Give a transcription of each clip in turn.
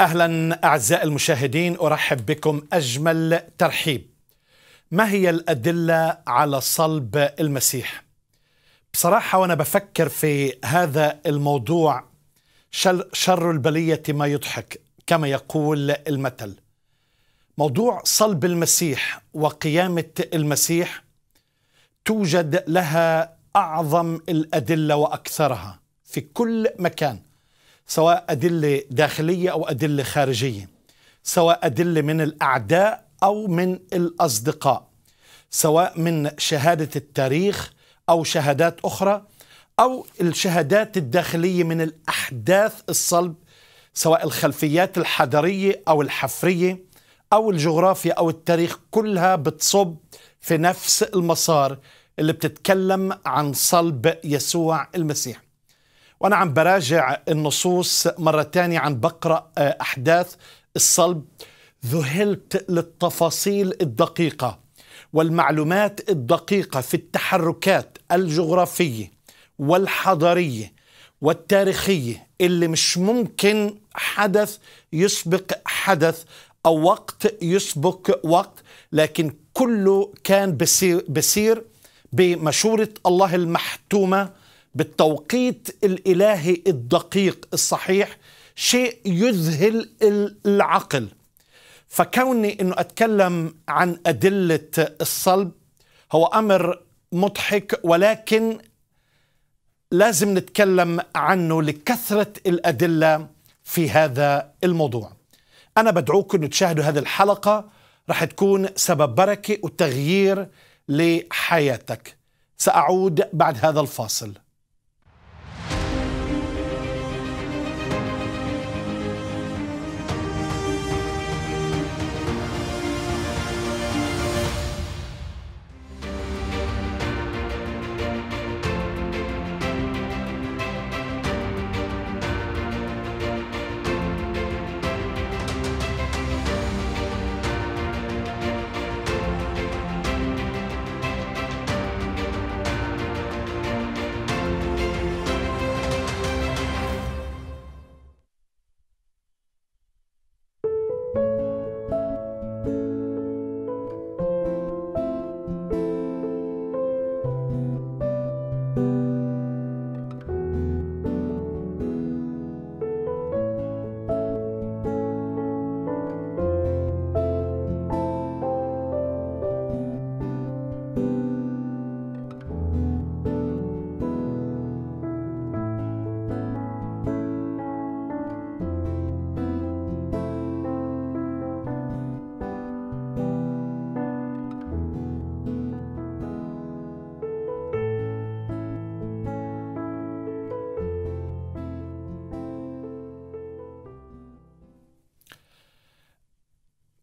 اهلا اعزائي المشاهدين ارحب بكم اجمل ترحيب. ما هي الادله على صلب المسيح؟ بصراحه وانا بفكر في هذا الموضوع شر البليه ما يضحك كما يقول المثل. موضوع صلب المسيح وقيامه المسيح توجد لها اعظم الادله واكثرها في كل مكان. سواء أدلة داخلية أو أدلة خارجية سواء أدلة من الأعداء أو من الأصدقاء سواء من شهادة التاريخ أو شهادات أخرى أو الشهادات الداخلية من الأحداث الصلب سواء الخلفيات الحضرية أو الحفرية أو الجغرافيا أو التاريخ كلها بتصب في نفس المسار اللي بتتكلم عن صلب يسوع المسيح وأنا عم براجع النصوص مرة تانية عم بقرأ آه، أحداث الصلب ذهلت للتفاصيل الدقيقة والمعلومات الدقيقة في التحركات الجغرافية والحضارية والتاريخية اللي مش ممكن حدث يسبق حدث أو وقت يسبق وقت لكن كله كان بصير بمشورة الله المحتومة بالتوقيت الالهي الدقيق الصحيح شيء يذهل العقل فكوني انه اتكلم عن ادله الصلب هو امر مضحك ولكن لازم نتكلم عنه لكثره الادله في هذا الموضوع. انا بدعوكم انه تشاهدوا هذه الحلقه رح تكون سبب بركه وتغيير لحياتك. ساعود بعد هذا الفاصل.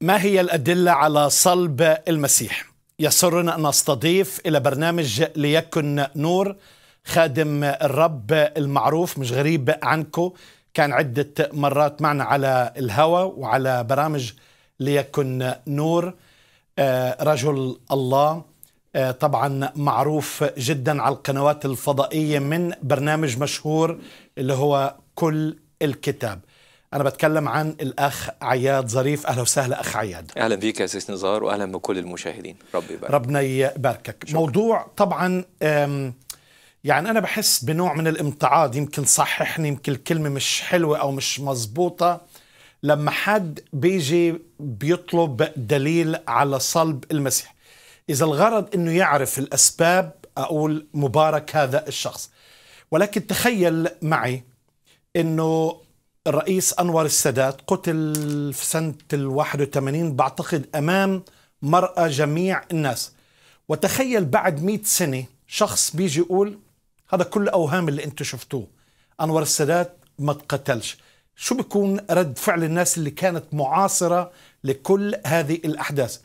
ما هي الأدلة على صلب المسيح؟ يسرنا أن نستضيف إلى برنامج ليكن نور خادم الرب المعروف مش غريب عنكو كان عدة مرات معنا على الهوى وعلى برامج ليكن نور آه، رجل الله آه، طبعا معروف جدا على القنوات الفضائية من برنامج مشهور اللي هو كل الكتاب أنا بتكلم عن الأخ عياد ظريف أهلا وسهلا أخ عياد أهلا بيك يا سيس نزار وأهلا بكل المشاهدين ربي يبارك ربنا يباركك شكرا. موضوع طبعا يعني أنا بحس بنوع من الامتعاض يمكن صححني يمكن الكلمة مش حلوة أو مش مزبوطة لما حد بيجي بيطلب دليل على صلب المسيح إذا الغرض أنه يعرف الأسباب أقول مبارك هذا الشخص ولكن تخيل معي أنه الرئيس أنور السادات قتل في سنة ال 81 بعتقد أمام مرأة جميع الناس وتخيل بعد 100 سنة شخص بيجي يقول هذا كل أوهام اللي أنتم شفتوه أنور السادات ما تقتلش شو بيكون رد فعل الناس اللي كانت معاصرة لكل هذه الأحداث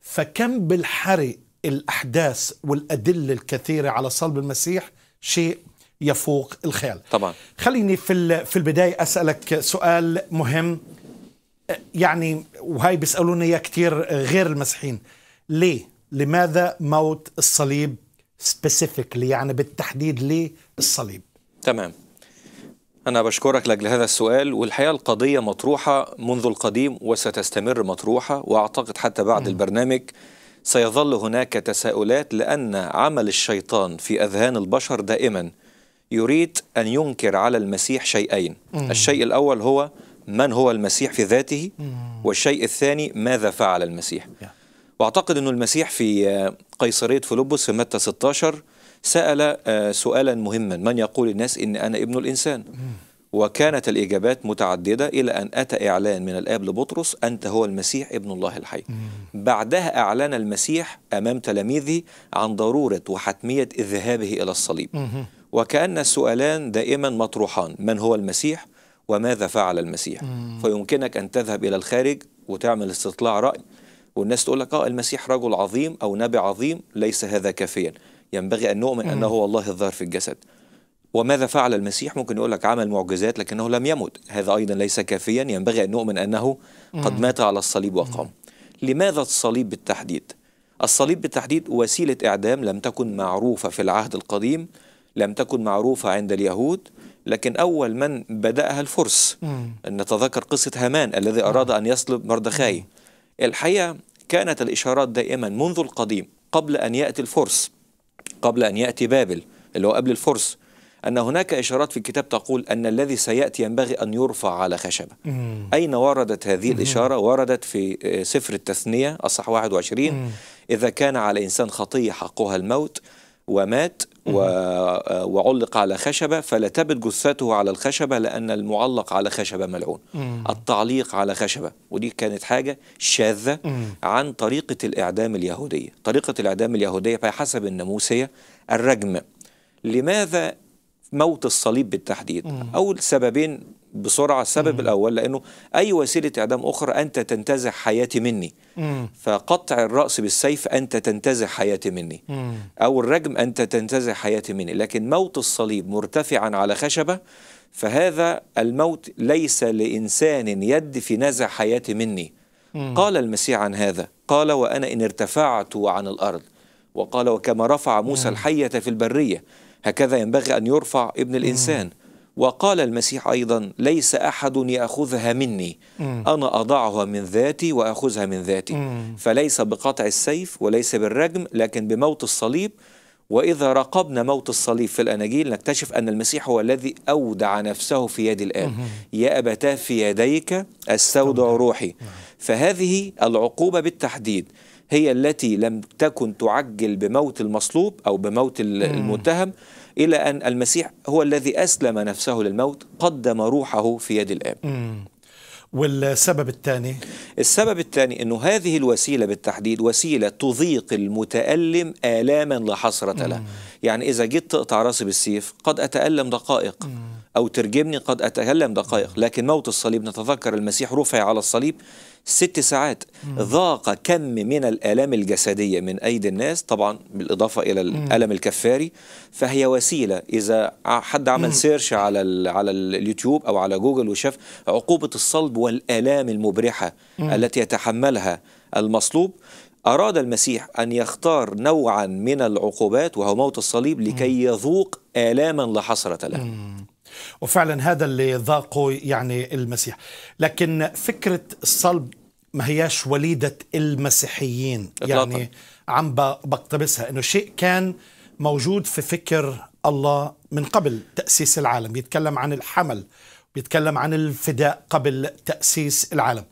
فكم بالحري الأحداث والأدلة الكثيرة على صلب المسيح شيء يفوق الخيال طبعا خليني في في البدايه اسالك سؤال مهم يعني وهي بيسالوني اياه كثير غير المسيحيين ليه لماذا موت الصليب سبيسيفيكلي يعني بالتحديد ليه الصليب تمام أنا بشكرك لأجل هذا السؤال والحقيقة القضية مطروحة منذ القديم وستستمر مطروحة وأعتقد حتى بعد م. البرنامج سيظل هناك تساؤلات لأن عمل الشيطان في أذهان البشر دائما يريد أن ينكر على المسيح شيئين مم. الشيء الأول هو من هو المسيح في ذاته مم. والشيء الثاني ماذا فعل المسيح yeah. وأعتقد أن المسيح في آه، قيصرية فلوبوس في متى 16 سأل آه، سؤالا مهما من يقول الناس إن أنا ابن الإنسان مم. وكانت الإجابات متعددة إلى أن أتى إعلان من الآب لبطرس أنت هو المسيح ابن الله الحي مم. بعدها أعلن المسيح أمام تلاميذه عن ضرورة وحتمية ذهابه إلى الصليب مم. وكأن السؤالان دائما مطروحان من هو المسيح وماذا فعل المسيح مم. فيمكنك أن تذهب إلى الخارج وتعمل استطلاع رأي والناس تقول لك آه المسيح رجل عظيم أو نبي عظيم ليس هذا كافيا ينبغي أن نؤمن مم. أنه الله الظاهر في الجسد وماذا فعل المسيح ممكن يقول لك عمل معجزات لكنه لم يمت هذا أيضا ليس كافيا ينبغي أن نؤمن أنه قد مات على الصليب وقام لماذا الصليب بالتحديد؟ الصليب بالتحديد وسيلة إعدام لم تكن معروفة في العهد القديم لم تكن معروفة عند اليهود لكن أول من بدأها الفرس نتذكر قصة هامان الذي أراد أن يصلب مردخاي الحقيقة كانت الإشارات دائما منذ القديم قبل أن يأتي الفرس قبل أن يأتي بابل اللي هو قبل الفرس أن هناك إشارات في الكتاب تقول أن الذي سيأتي ينبغي أن يرفع على خشبة أين وردت هذه الإشارة؟ وردت في آه، سفر التثنية أصح 21 إذا كان على إنسان خطية حقها الموت ومات آه، وعلق على خشبة فلا تبت جثته على الخشبة لأن المعلق على خشبة ملعون التعليق على خشبة ودي كانت حاجة شاذة عن طريقة الإعدام اليهودية طريقة الإعدام اليهودية بحسب هي الرجم لماذا موت الصليب بالتحديد أول سببين بسرعه السبب مم. الاول لانه اي وسيله اعدام اخرى انت تنتزع حياتي مني مم. فقطع الراس بالسيف انت تنتزع حياتي مني مم. او الرجم انت تنتزع حياتي مني لكن موت الصليب مرتفعا على خشبه فهذا الموت ليس لانسان يد في نزع حياتي مني مم. قال المسيح عن هذا قال وانا ان ارتفعت عن الارض وقال وكما رفع موسى مم. الحيه في البريه هكذا ينبغي ان يرفع ابن الانسان مم. وقال المسيح أيضا ليس أحد يأخذها مني أنا أضعها من ذاتي وأخذها من ذاتي فليس بقطع السيف وليس بالرجم لكن بموت الصليب وإذا راقبنا موت الصليب في الأناجيل نكتشف أن المسيح هو الذي أودع نفسه في يد الآب يا أبتاه في يديك أستودع روحي فهذه العقوبة بالتحديد هي التي لم تكن تعجل بموت المصلوب أو بموت المتهم إلى أن المسيح هو الذي أسلم نفسه للموت قدم روحه في يد الآب والسبب الثاني السبب الثاني أنه هذه الوسيلة بالتحديد وسيلة تضيق المتألم آلاما لا حسرة له يعني إذا جيت تقطع راسي بالسيف قد أتألم دقائق مم. أو ترجمني قد أتألم دقائق لكن موت الصليب نتذكر المسيح رفع على الصليب ست ساعات ضاق ذاق كم من الآلام الجسدية من أيدي الناس طبعا بالإضافة إلى الألم الكفاري فهي وسيلة إذا حد عمل سيرش على, على اليوتيوب أو على جوجل وشاف عقوبة الصلب والآلام المبرحة التي يتحملها المصلوب أراد المسيح أن يختار نوعا من العقوبات وهو موت الصليب لكي يذوق آلاما لا حصرة له وفعلا هذا اللي ذاقه يعني المسيح لكن فكرة الصلب ما هياش وليدة المسيحيين يعني عم بقتبسها أنه شيء كان موجود في فكر الله من قبل تأسيس العالم بيتكلم عن الحمل بيتكلم عن الفداء قبل تأسيس العالم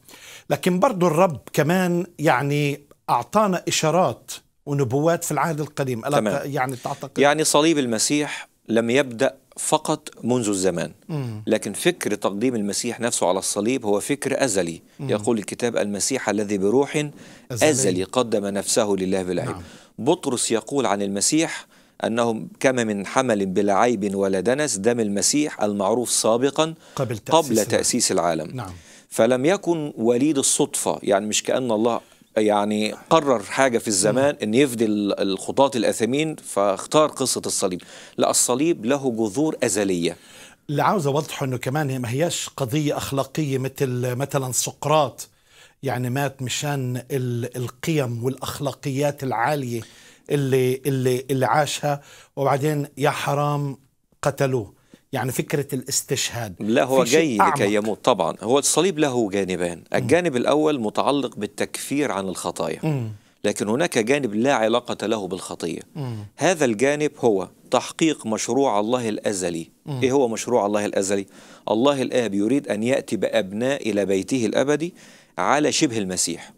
لكن برضو الرب كمان يعني أعطانا إشارات ونبوات في العهد القديم ألا تمام. يعني تعتقد يعني صليب المسيح لم يبدأ فقط منذ الزمان لكن فكر تقديم المسيح نفسه على الصليب هو فكر أزلي يقول الكتاب المسيح الذي بروح أزلي قدم نفسه لله بلا نعم. بطرس يقول عن المسيح أنه كما من حمل بلا عيب ولا دنس دم المسيح المعروف سابقا قبل تأسيس, قبل تأسيس العالم نعم. فلم يكن وليد الصدفة يعني مش كأن الله يعني قرر حاجة في الزمان أن يفدي الخطاة الأثمين فاختار قصة الصليب لا الصليب له جذور أزلية اللي عاوز أوضحه أنه كمان ما هياش قضية أخلاقية مثل مثلا سقراط يعني مات مشان القيم والأخلاقيات العالية اللي, اللي, اللي عاشها وبعدين يا حرام قتلوه يعني فكرة الاستشهاد لا هو جاي لكي يموت طبعا هو الصليب له جانبان الجانب الأول متعلق بالتكفير عن الخطايا م. لكن هناك جانب لا علاقة له بالخطية م. هذا الجانب هو تحقيق مشروع الله الأزلي م. إيه هو مشروع الله الأزلي؟ الله الآب يريد أن يأتي بأبناء إلى بيته الأبدي على شبه المسيح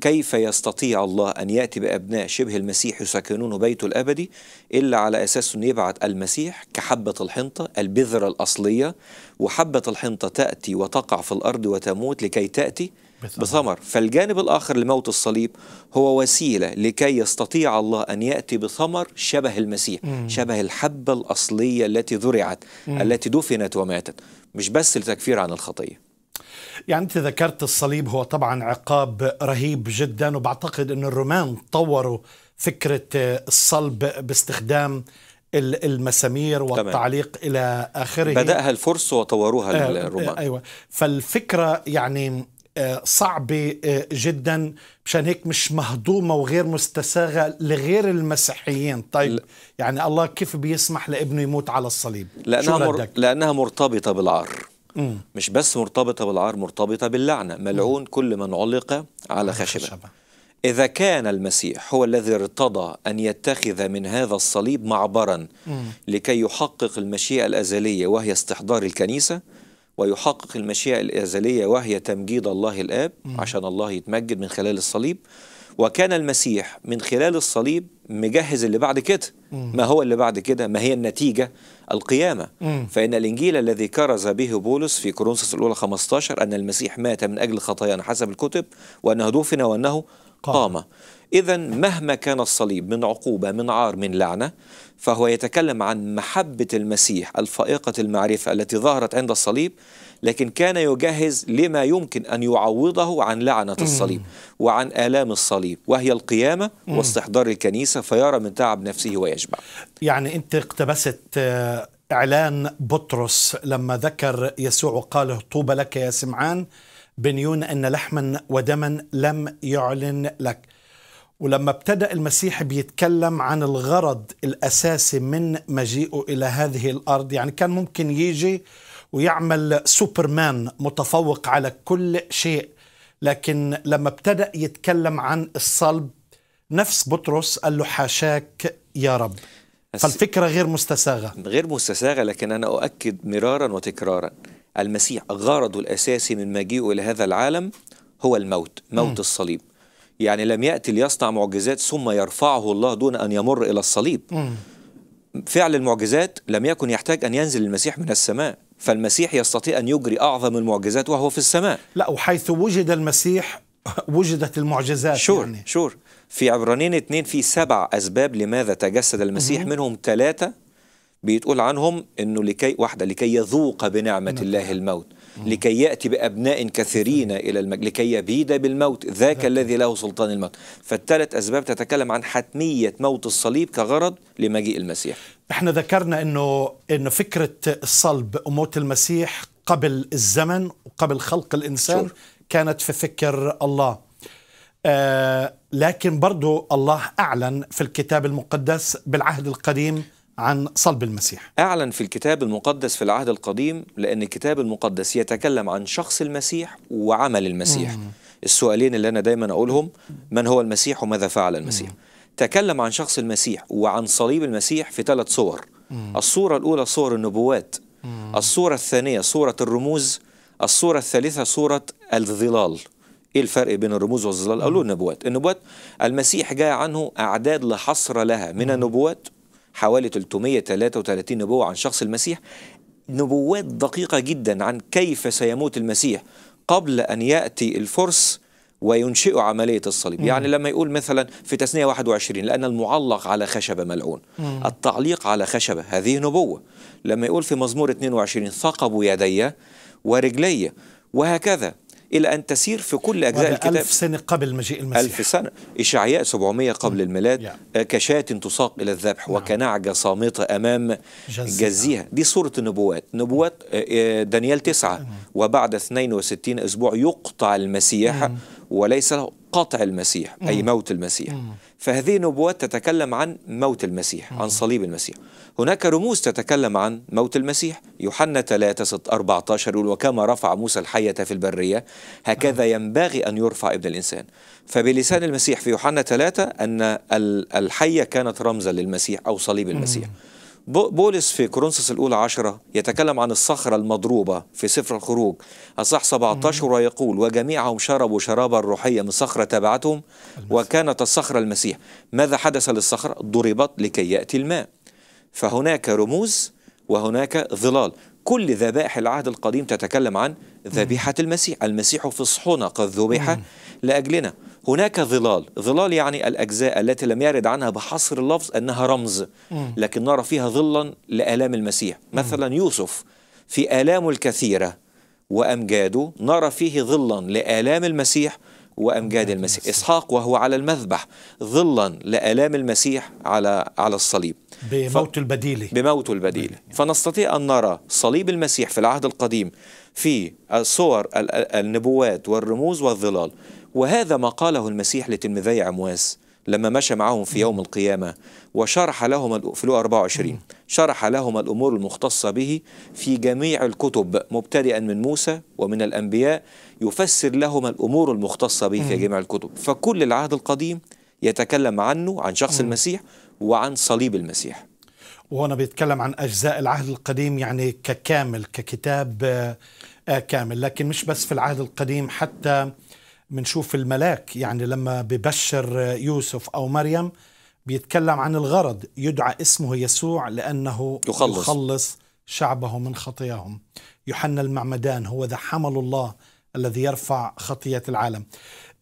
كيف يستطيع الله أن يأتي بأبناء شبه المسيح يسكنون بيته الأبدي إلا على أساس أن يبعث المسيح كحبة الحنطة البذرة الأصلية وحبة الحنطة تأتي وتقع في الأرض وتموت لكي تأتي بثمر فالجانب الآخر لموت الصليب هو وسيلة لكي يستطيع الله أن يأتي بثمر شبه المسيح مم. شبه الحبة الأصلية التي ذرعت مم. التي دفنت وماتت مش بس لتكفير عن الخطية يعني انت ذكرت الصليب هو طبعا عقاب رهيب جدا وبعتقد ان الرومان طوروا فكره آه، الصلب باستخدام المسامير والتعليق تمام. الى اخره بداها الفرس وطوروها آه، الرومان آه، ايوه فالفكره يعني صعبة جدا مشان هيك مش مهضومة وغير مستساغة لغير المسيحيين طيب ل... يعني الله كيف بيسمح لابنه يموت على الصليب لأنها, مر... لأنها مرتبطة بالعار مم. مش بس مرتبطة بالعار مرتبطة باللعنة ملعون مم. كل من علق على خشبة. خشبة إذا كان المسيح هو الذي ارتضى أن يتخذ من هذا الصليب معبرا مم. لكي يحقق المشيئة الأزلية وهي استحضار الكنيسة ويحقق المشيئة الأزلية وهي تمجيد الله الآب مم. عشان الله يتمجد من خلال الصليب وكان المسيح من خلال الصليب مجهز اللي بعد كده ما هو اللي بعد كده ما هي النتيجة القيامة م. فإن الإنجيل الذي كرز به بولس في كورنثوس الأولى 15 أن المسيح مات من أجل خطايانا حسب الكتب وأنه دفن وأنه قام, قام. إذا مهما كان الصليب من عقوبة من عار من لعنة فهو يتكلم عن محبة المسيح الفائقة المعرفة التي ظهرت عند الصليب لكن كان يجهز لما يمكن أن يعوضه عن لعنة الصليب وعن آلام الصليب وهي القيامة واستحضار الكنيسة فيرى من تعب نفسه ويشبع يعني أنت اقتبست آه، إعلان بطرس لما ذكر يسوع وقال طوبى لك يا سمعان بنيون أن لحما ودما لم يعلن لك ولما ابتدأ المسيح بيتكلم عن الغرض الأساسي من مجيئه إلى هذه الأرض يعني كان ممكن يجي ويعمل سوبرمان متفوق على كل شيء لكن لما ابتدأ يتكلم عن الصلب نفس بطرس قال له حاشاك يا رب فالفكرة غير مستساغة غير مستساغة لكن أنا أؤكد مرارا وتكرارا المسيح غرضه الأساسي من مجيئه إلى هذا العالم هو الموت موت م. الصليب يعني لم يأتي ليصنع معجزات ثم يرفعه الله دون أن يمر إلى الصليب م. فعل المعجزات لم يكن يحتاج أن ينزل المسيح من السماء فالمسيح يستطيع أن يجري أعظم المعجزات وهو في السماء لا وحيث وجد المسيح وجدت المعجزات شور يعني. شور في عبرانين اثنين في سبع أسباب لماذا تجسد المسيح منهم ثلاثة بيتقول عنهم أنه لكي واحدة لكي يذوق بنعمة نعم. الله الموت لكي يأتي بأبناء كثيرين إلى المجد لكي يبيد بالموت ذاك الذي له سلطان الموت فالثلاث أسباب تتكلم عن حتمية موت الصليب كغرض لمجيء المسيح احنا ذكرنا انه انه فكره الصلب وموت المسيح قبل الزمن وقبل خلق الانسان كانت في فكر الله آه لكن برضو الله اعلن في الكتاب المقدس بالعهد القديم عن صلب المسيح اعلن في الكتاب المقدس في العهد القديم لان الكتاب المقدس يتكلم عن شخص المسيح وعمل المسيح مم. السؤالين اللي انا دايما اقولهم من هو المسيح وماذا فعل المسيح مم. تكلم عن شخص المسيح وعن صليب المسيح في ثلاث صور الصورة الأولى صور النبوات الصورة الثانية صورة الرموز الصورة الثالثة صورة الظلال ايه الفرق بين الرموز والظلال قالوا النبوات النبوات المسيح جاء عنه اعداد لا حصر لها من النبوات حوالي 333 نبوة عن شخص المسيح نبوات دقيقة جدا عن كيف سيموت المسيح قبل أن يأتي الفرس وينشئ عملية الصليب يعني لما يقول مثلا في تسنية 21 لأن المعلق على خشبة ملعون التعليق على خشبة هذه نبوة لما يقول في مزمور 22 ثقبوا يدي ورجلي وهكذا إلى أن تسير في كل أجزاء الكتاب ألف سنة قبل مجيء المسيح ألف سنة إشعياء 700 قبل الميلاد آه، كشاة تساق إلى الذبح نعم. وكنعجة صامتة أمام جزيها. دي صورة النبوات نبوات آه، آه، دانيال 9 وبعد 62 أسبوع يقطع المسيح وليس قطع المسيح أي موت المسيح فهذه النبوات تتكلم عن موت المسيح عن صليب المسيح هناك رموز تتكلم عن موت المسيح يوحنا 3 6 14 يقول وكما رفع موسى الحية في البرية هكذا نعم. ينبغي أن يرفع ابن الإنسان فبلسان المسيح في يوحنا 3 أن الحية كانت رمزا للمسيح أو صليب المسيح بولس في كورنثوس الأولى عشرة يتكلم عن الصخرة المضروبة في سفر الخروج الصح 17 ويقول وجميعهم شربوا شرابا روحية من صخرة تبعتهم وكانت الصخرة المسيح ماذا حدث للصخرة؟ ضربت لكي يأتي الماء فهناك رموز وهناك ظلال كل ذبائح العهد القديم تتكلم عن ذبيحة المسيح المسيح في الصحونة قد ذبح لأجلنا هناك ظلال ظلال يعني الأجزاء التي لم يرد عنها بحصر اللفظ أنها رمز لكن نرى فيها ظلا لآلام المسيح مثلا يوسف في آلامه الكثيرة وأمجاده نرى فيه ظلا لآلام المسيح وأمجاد المسيح إسحاق وهو على المذبح ظلا لآلام المسيح على على الصليب بموت البديل بموت البديل فنستطيع أن نرى صليب المسيح في العهد القديم في صور النبوات والرموز والظلال وهذا ما قاله المسيح لتلميذي عمواس لما مشى معهم في يوم القيامة وشرح لهم في لوقا 24 شرح لهم الأمور المختصة به في جميع الكتب مبتدئا من موسى ومن الأنبياء يفسر لهم الأمور المختصة به في جميع الكتب فكل العهد القديم يتكلم عنه عن شخص المسيح وعن صليب المسيح وهنا بيتكلم عن أجزاء العهد القديم يعني ككامل ككتاب آه، آه، كامل لكن مش بس في العهد القديم حتى بنشوف الملاك يعني لما ببشر يوسف أو مريم بيتكلم عن الغرض يدعى اسمه يسوع لأنه يخلص, يخلص شعبه من خطاياهم يوحنا المعمدان هو ذا حمل الله الذي يرفع خطية العالم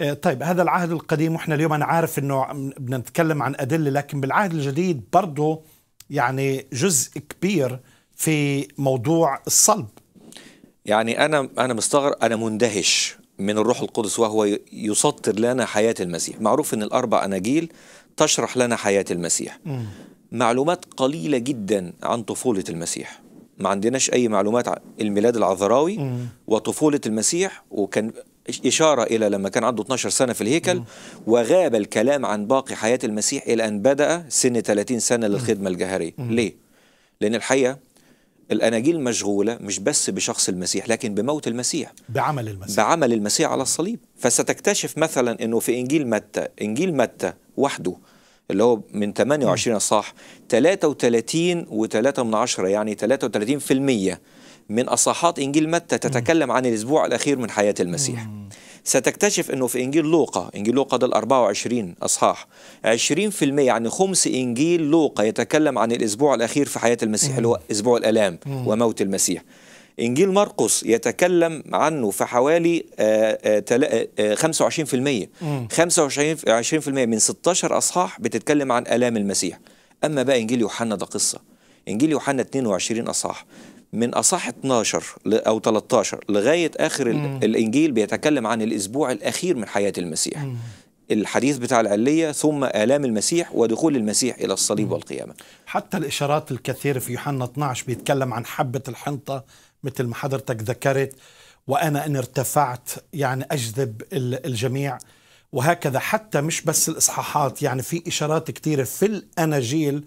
آه، طيب هذا العهد القديم واحنا اليوم انا عارف انه بدنا نتكلم عن ادله لكن بالعهد الجديد برضه يعني جزء كبير في موضوع الصلب يعني انا انا مستغرب انا مندهش من الروح القدس وهو يسطر لنا حياة المسيح معروف أن الأربع أناجيل تشرح لنا حياة المسيح م. معلومات قليلة جدا عن طفولة المسيح ما عندناش أي معلومات عن الميلاد العذراوي م. وطفولة المسيح وكان إشارة إلى لما كان عنده 12 سنة في الهيكل م. وغاب الكلام عن باقي حياة المسيح إلى أن بدأ سن 30 سنة للخدمة الجهرية ليه؟ لأن الحقيقة الأناجيل مشغولة مش بس بشخص المسيح لكن بموت المسيح بعمل المسيح بعمل المسيح على الصليب فستكتشف مثلا أنه في إنجيل متى إنجيل متى وحده اللي هو من 28 اصح 33 و3 من عشرة يعني 33% من اصحاحات انجيل متى تتكلم عن الاسبوع الاخير من حياه المسيح ستكتشف أنه في إنجيل لوقا إنجيل لوقا ده ال 24 أصحاح 20% يعني خمس إنجيل لوقا يتكلم عن الأسبوع الأخير في حياة المسيح اللي هو أسبوع الآلام وموت المسيح إنجيل مرقس يتكلم عنه في حوالي 25% آه، 25% آه، آه، من 16 أصحاح بتتكلم عن آلام المسيح أما بقى إنجيل يوحنا ده قصة إنجيل يوحنا 22 أصحاح من اصح 12 او 13 لغايه اخر مم. الانجيل بيتكلم عن الاسبوع الاخير من حياه المسيح مم. الحديث بتاع العلية ثم آلام المسيح ودخول المسيح إلى الصليب والقيامة حتى الإشارات الكثيرة في يوحنا 12 بيتكلم عن حبة الحنطة مثل ما حضرتك ذكرت وأنا إن ارتفعت يعني أجذب الجميع وهكذا حتى مش بس الإصحاحات يعني في إشارات كثيرة في الأناجيل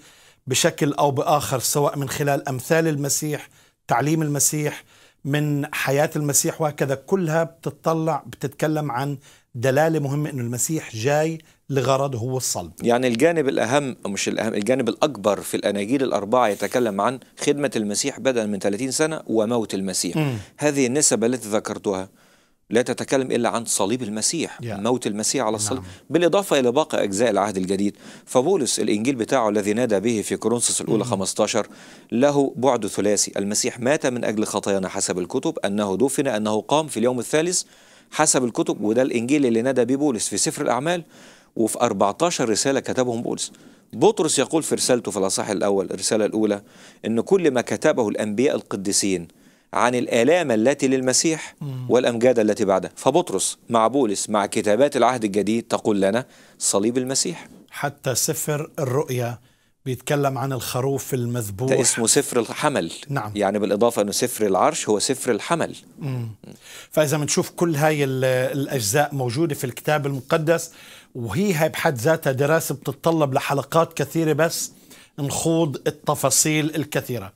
بشكل أو بآخر سواء من خلال أمثال المسيح تعليم المسيح من حياة المسيح وهكذا كلها بتطلع بتتكلم عن دلالة مهمة أن المسيح جاي لغرضه هو الصلب يعني الجانب الأهم مش الأهم الجانب الأكبر في الأناجيل الأربعة يتكلم عن خدمة المسيح بدءا من 30 سنة وموت المسيح م. هذه النسبة التي ذكرتها لا تتكلم إلا عن صليب المسيح yeah. موت المسيح على الصليب نعم. بالإضافة إلى باقي أجزاء العهد الجديد فبولس الإنجيل بتاعه الذي نادى به في كورنثوس الأولى 15 له بعد ثلاثي المسيح مات من أجل خطايانا حسب الكتب أنه دفن أنه قام في اليوم الثالث حسب الكتب وده الإنجيل اللي نادى به بولس في سفر الأعمال وفي 14 رسالة كتبهم بولس بطرس يقول في رسالته في الأصحاح الأول الرسالة الأولى أن كل ما كتبه الأنبياء القديسين عن الآلام التي للمسيح والأمجاد التي بعدها فبطرس مع بولس مع كتابات العهد الجديد تقول لنا صليب المسيح حتى سفر الرؤيا بيتكلم عن الخروف المذبوح ده اسمه سفر الحمل نعم يعني بالإضافة أنه سفر العرش هو سفر الحمل مم. فإذا بنشوف كل هاي الأجزاء موجودة في الكتاب المقدس وهي هاي بحد ذاتها دراسة بتتطلب لحلقات كثيرة بس نخوض التفاصيل الكثيرة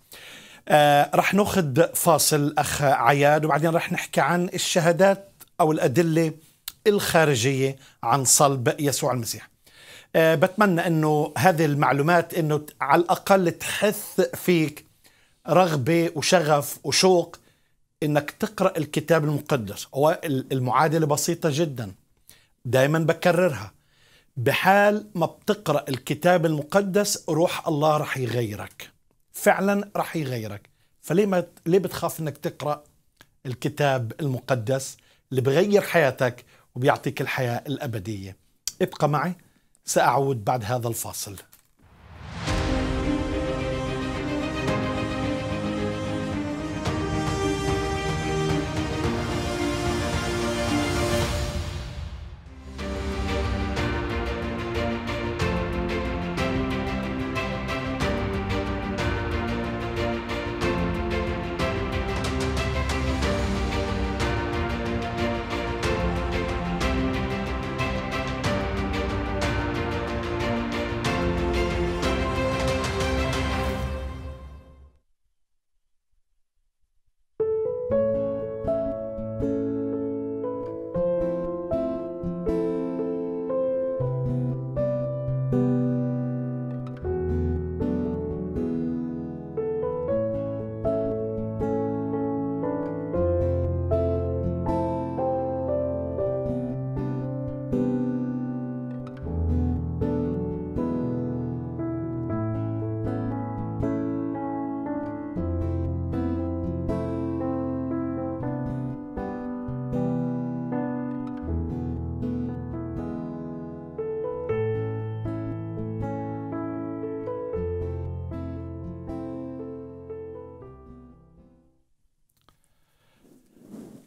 آه، رح ناخذ فاصل اخ عياد وبعدين رح نحكي عن الشهادات او الادله الخارجيه عن صلب يسوع المسيح. آه بتمنى انه هذه المعلومات انه على الاقل تحث فيك رغبه وشغف وشوق انك تقرا الكتاب المقدس، هو المعادله بسيطه جدا دائما بكررها بحال ما بتقرا الكتاب المقدس روح الله رح يغيرك. فعلا راح يغيرك فليه ما ليه بتخاف انك تقرا الكتاب المقدس اللي بغير حياتك وبيعطيك الحياه الابديه ابقى معي ساعود بعد هذا الفاصل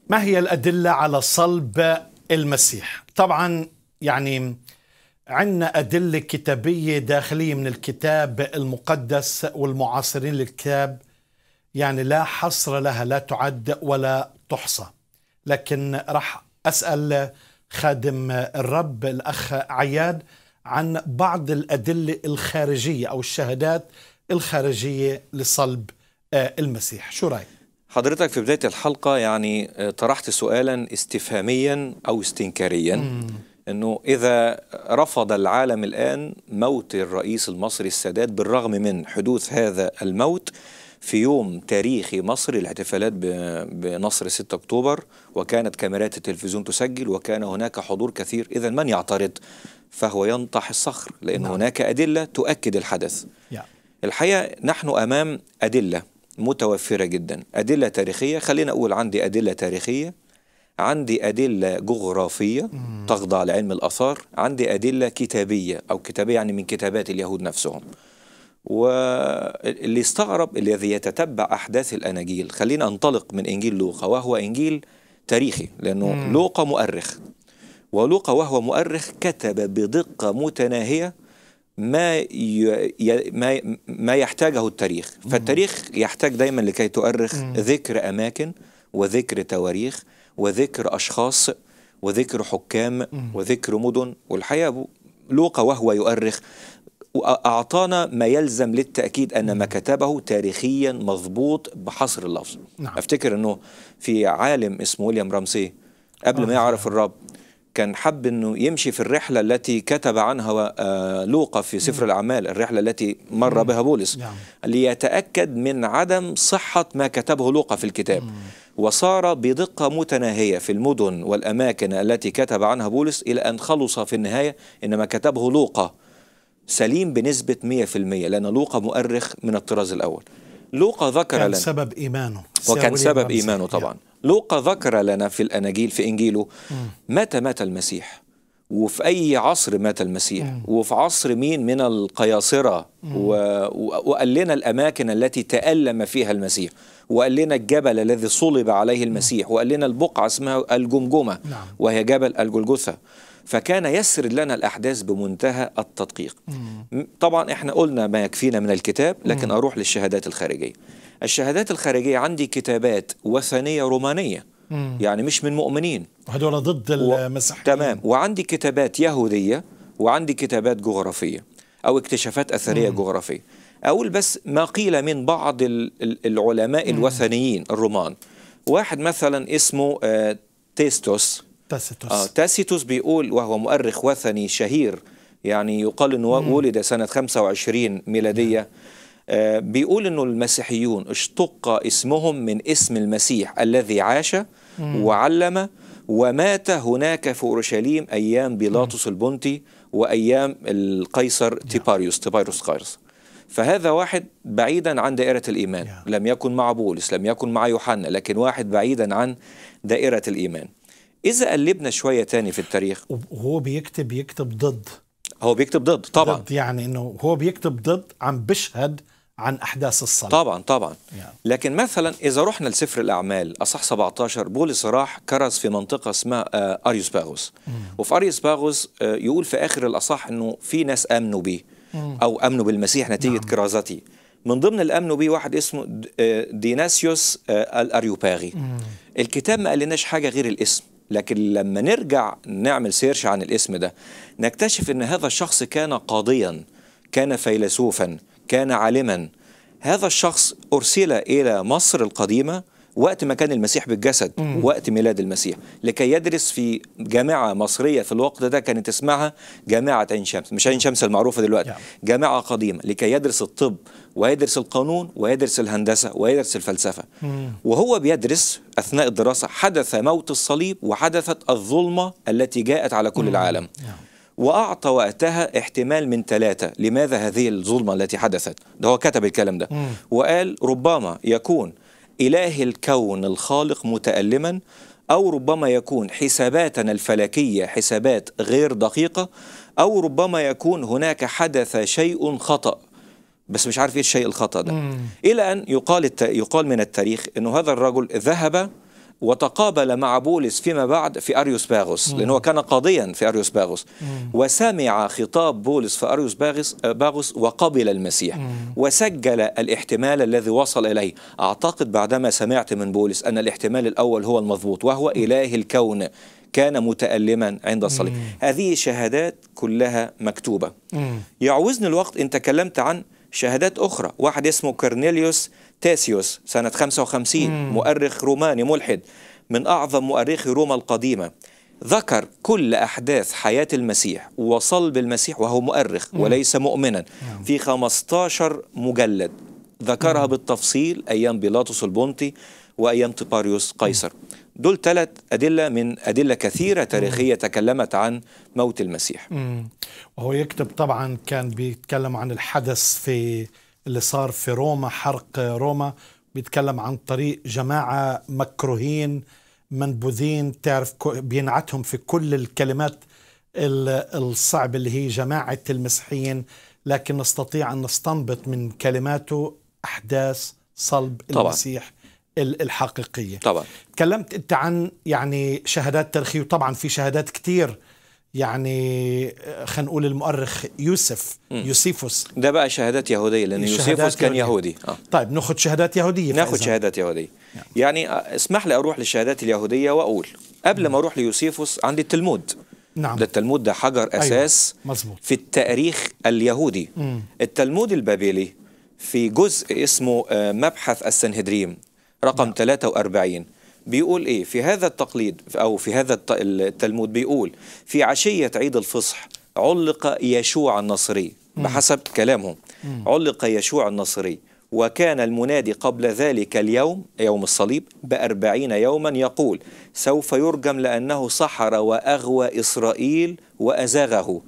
ما هي الأدلة على صلب المسيح؟ طبعا يعني عندنا أدلة كتابية داخلية من الكتاب المقدس والمعاصرين للكتاب يعني لا حصر لها لا تعد ولا تحصى لكن راح أسأل خادم الرب الأخ عياد عن بعض الأدلة الخارجية أو الشهادات الخارجية لصلب آه، المسيح شو رأيك؟ حضرتك في بداية الحلقة يعني آه، طرحت سؤالا استفهاميا أو استنكاريا أنه إذا رفض العالم الآن موت الرئيس المصري السادات بالرغم من حدوث هذا الموت في يوم تاريخي مصري الاحتفالات بنصر 6 أكتوبر وكانت كاميرات التلفزيون تسجل وكان هناك حضور كثير إذا من يعترض فهو ينطح الصخر لأن نعم. هناك أدلة تؤكد الحدث yeah. الحقيقة نحن أمام أدلة متوفرة جدا أدلة تاريخية خلينا أقول عندي أدلة تاريخية عندي أدلة جغرافية تخضع لعلم الآثار عندي أدلة كتابية أو كتابية يعني من كتابات اليهود نفسهم واللي استغرب الذي يتتبع أحداث الأناجيل خلينا أنطلق من إنجيل لوقا وهو إنجيل تاريخي لأنه لوقا مؤرخ ولوقا وهو مؤرخ كتب بدقة متناهية ما ما ما يحتاجه التاريخ فالتاريخ يحتاج دايما لكي تؤرخ ذكر اماكن وذكر تواريخ وذكر اشخاص وذكر حكام وذكر مدن والحقيقه لوقا وهو يؤرخ أعطانا ما يلزم للتأكيد أن ما كتبه تاريخيا مضبوط بحصر اللفظ نعم. أفتكر أنه في عالم اسمه ويليام رامسي قبل ما آه. يعرف الرب كان حب أنه يمشي في الرحلة التي كتب عنها آه، لوقا في سفر الأعمال الرحلة التي مر بها بولس نعم. ليتأكد من عدم صحة ما كتبه لوقا في الكتاب وصار بدقة متناهية في المدن والأماكن التي كتب عنها بولس إلى أن خلص في النهاية إن ما كتبه لوقا سليم بنسبة 100% لأن لوقا مؤرخ من الطراز الأول لوقا ذكر كان لنا سبب إيمانه وكان سبب إيمانه طبعا لوقا ذكر لنا في الأناجيل في إنجيله متى مات المسيح وفي أي عصر مات المسيح وفي عصر مين من القياصرة وقال لنا الأماكن التي تألم فيها المسيح وقال لنا الجبل الذي صلب عليه المسيح وقال لنا البقعة اسمها الجمجمة نعم. وهي جبل الجلجثة فكان يسرد لنا الأحداث بمنتهى التدقيق طبعا احنا قلنا ما يكفينا من الكتاب لكن أروح للشهادات الخارجية الشهادات الخارجية عندي كتابات وثنية رومانية مم. يعني مش من مؤمنين هدول ضد المسيحيين و... تمام وعندي كتابات يهودية وعندي كتابات جغرافية أو اكتشافات أثرية مم. جغرافية أقول بس ما قيل من بعض العلماء الوثنيين الرومان واحد مثلا اسمه آه تيستوس تاسيتوس آه تاسيتوس بيقول وهو مؤرخ وثني شهير يعني يقال انه ولد سنه 25 ميلاديه آه، بيقول انه المسيحيون اشتق اسمهم من اسم المسيح الذي عاش وعلم ومات هناك في اورشليم ايام بيلاطس البنطي وايام القيصر تيباريوس تيباريوس قيصر فهذا واحد بعيدا عن دائرة الإيمان لم يكن مع بولس لم يكن مع يوحنا لكن واحد بعيدا عن دائرة الإيمان إذا قلبنا شوية تاني في التاريخ وهو بيكتب يكتب ضد هو بيكتب ضد طبعا ضد يعني انه هو بيكتب ضد عم بشهد عن أحداث الصلاة طبعا طبعا يعني. لكن مثلا إذا رحنا لسفر الأعمال أصح 17 بولس راح كرز في منطقة اسمها آه، أريوس باغوس وفي أريوس باغوس آه، يقول في آخر الأصح أنه في ناس آمنوا به أو آمنوا بالمسيح نتيجة نعم. كرازتي من ضمن الأمن به واحد اسمه آه، ديناسيوس الأريوباغي مم. الكتاب ما قالناش حاجة غير الاسم لكن لما نرجع نعمل سيرش عن الاسم ده نكتشف أن هذا الشخص كان قاضيا كان فيلسوفا كان عالما هذا الشخص أرسل إلى مصر القديمة وقت ما كان المسيح بالجسد مم. وقت ميلاد المسيح لكي يدرس في جامعة مصرية في الوقت ده كانت اسمها جامعة عين شمس مش عين شمس المعروفة دلوقتي yeah. جامعة قديمة لكي يدرس الطب ويدرس القانون ويدرس الهندسة ويدرس الفلسفة مم. وهو بيدرس أثناء الدراسة حدث موت الصليب وحدثت الظلمة التي جاءت على كل مم. العالم yeah. وأعطى وقتها احتمال من ثلاثة لماذا هذه الظلمة التي حدثت ده هو كتب الكلام ده وقال ربما يكون إله الكون الخالق متألما أو ربما يكون حساباتنا الفلكية حسابات غير دقيقة أو ربما يكون هناك حدث شيء خطأ بس مش عارف ايه الشيء الخطأ ده مم. إلى أن يقال, الت... يقال من التاريخ أنه هذا الرجل ذهب وتقابل مع بولس فيما بعد في أريوس باغوس لأنه كان قاضيا في أريوس باغوس وسمع خطاب بولس في أريوس باغوس, آه، باغوس وقبل المسيح وسجل الاحتمال الذي وصل إليه أعتقد بعدما سمعت من بولس أن الاحتمال الأول هو المضبوط وهو إله الكون كان متألما عند الصليب هذه شهادات كلها مكتوبة يعوزني الوقت إن تكلمت عن شهادات أخرى واحد اسمه كورنيليوس تاسيوس سنة 55 مم. مؤرخ روماني ملحد من أعظم مؤرخي روما القديمة ذكر كل أحداث حياة المسيح وصلب المسيح وهو مؤرخ مم. وليس مؤمنا مم. نعم. في 15 مجلد ذكرها مم. بالتفصيل أيام بيلاطس البونتي وأيام تباريوس قيصر مم. دول ثلاث أدلة من أدلة كثيرة تاريخية تكلمت عن موت المسيح وهو يكتب طبعا كان بيتكلم عن الحدث في اللي صار في روما حرق روما بيتكلم عن طريق جماعة مكروهين منبوذين تعرف بينعتهم في كل الكلمات الصعبة اللي هي جماعة المسيحيين لكن نستطيع أن نستنبط من كلماته أحداث صلب طبعا. المسيح الحقيقيه طبعا تكلمت انت عن يعني شهادات تاريخيه وطبعا في شهادات كثير يعني آه، خلينا نقول المؤرخ يوسف م. يوسيفوس ده بقى شهادات يهوديه لان يوسيفوس كان يهودي, يهودي. آه. طيب ناخذ شهادات يهوديه ناخذ شهادات يهوديه نعم. يعني. يعني اسمح لي اروح للشهادات اليهوديه واقول قبل م. نعم. ما اروح ليوسيفوس عندي التلمود نعم ده التلمود ده حجر أيوة، اساس أيوة. مزبوط. في التاريخ اليهودي م. التلمود البابلي في جزء اسمه آه، مبحث السنهدريم رقم 43 بيقول ايه في هذا التقليد او في هذا التلمود بيقول في عشيه عيد الفصح علق يشوع النصري بحسب كلامهم علق يشوع النصري وكان المنادي قبل ذلك اليوم يوم الصليب بأربعين يوما يقول سوف يرجم لأنه سحر وأغوى إسرائيل وأزاغه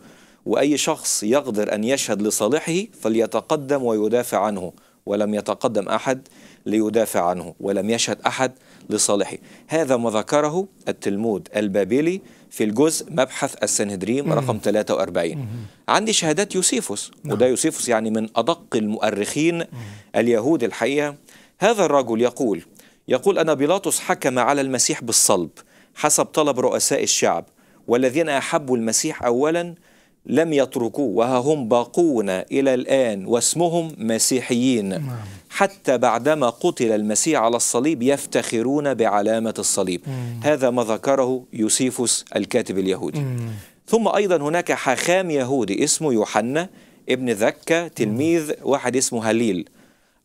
وأي شخص يقدر أن يشهد لصالحه فليتقدم ويدافع عنه ولم يتقدم أحد ليدافع عنه ولم يشهد أحد لصالحه هذا ما ذكره التلمود البابلي في الجزء مبحث السنهدريم رقم 43 عندي شهادات يوسيفوس نعم. وده يوسيفوس يعني من أدق المؤرخين اليهود الحقيقة هذا الرجل يقول يقول أن بيلاطس حكم على المسيح بالصلب حسب طلب رؤساء الشعب والذين أحبوا المسيح أولا لم يتركوه وها هم باقون إلى الآن واسمهم مسيحيين نعم. حتى بعدما قتل المسيح على الصليب يفتخرون بعلامة الصليب هذا ما ذكره يوسيفوس الكاتب اليهودي ثم أيضا هناك حاخام يهودي اسمه يوحنا ابن ذكة تلميذ واحد اسمه هليل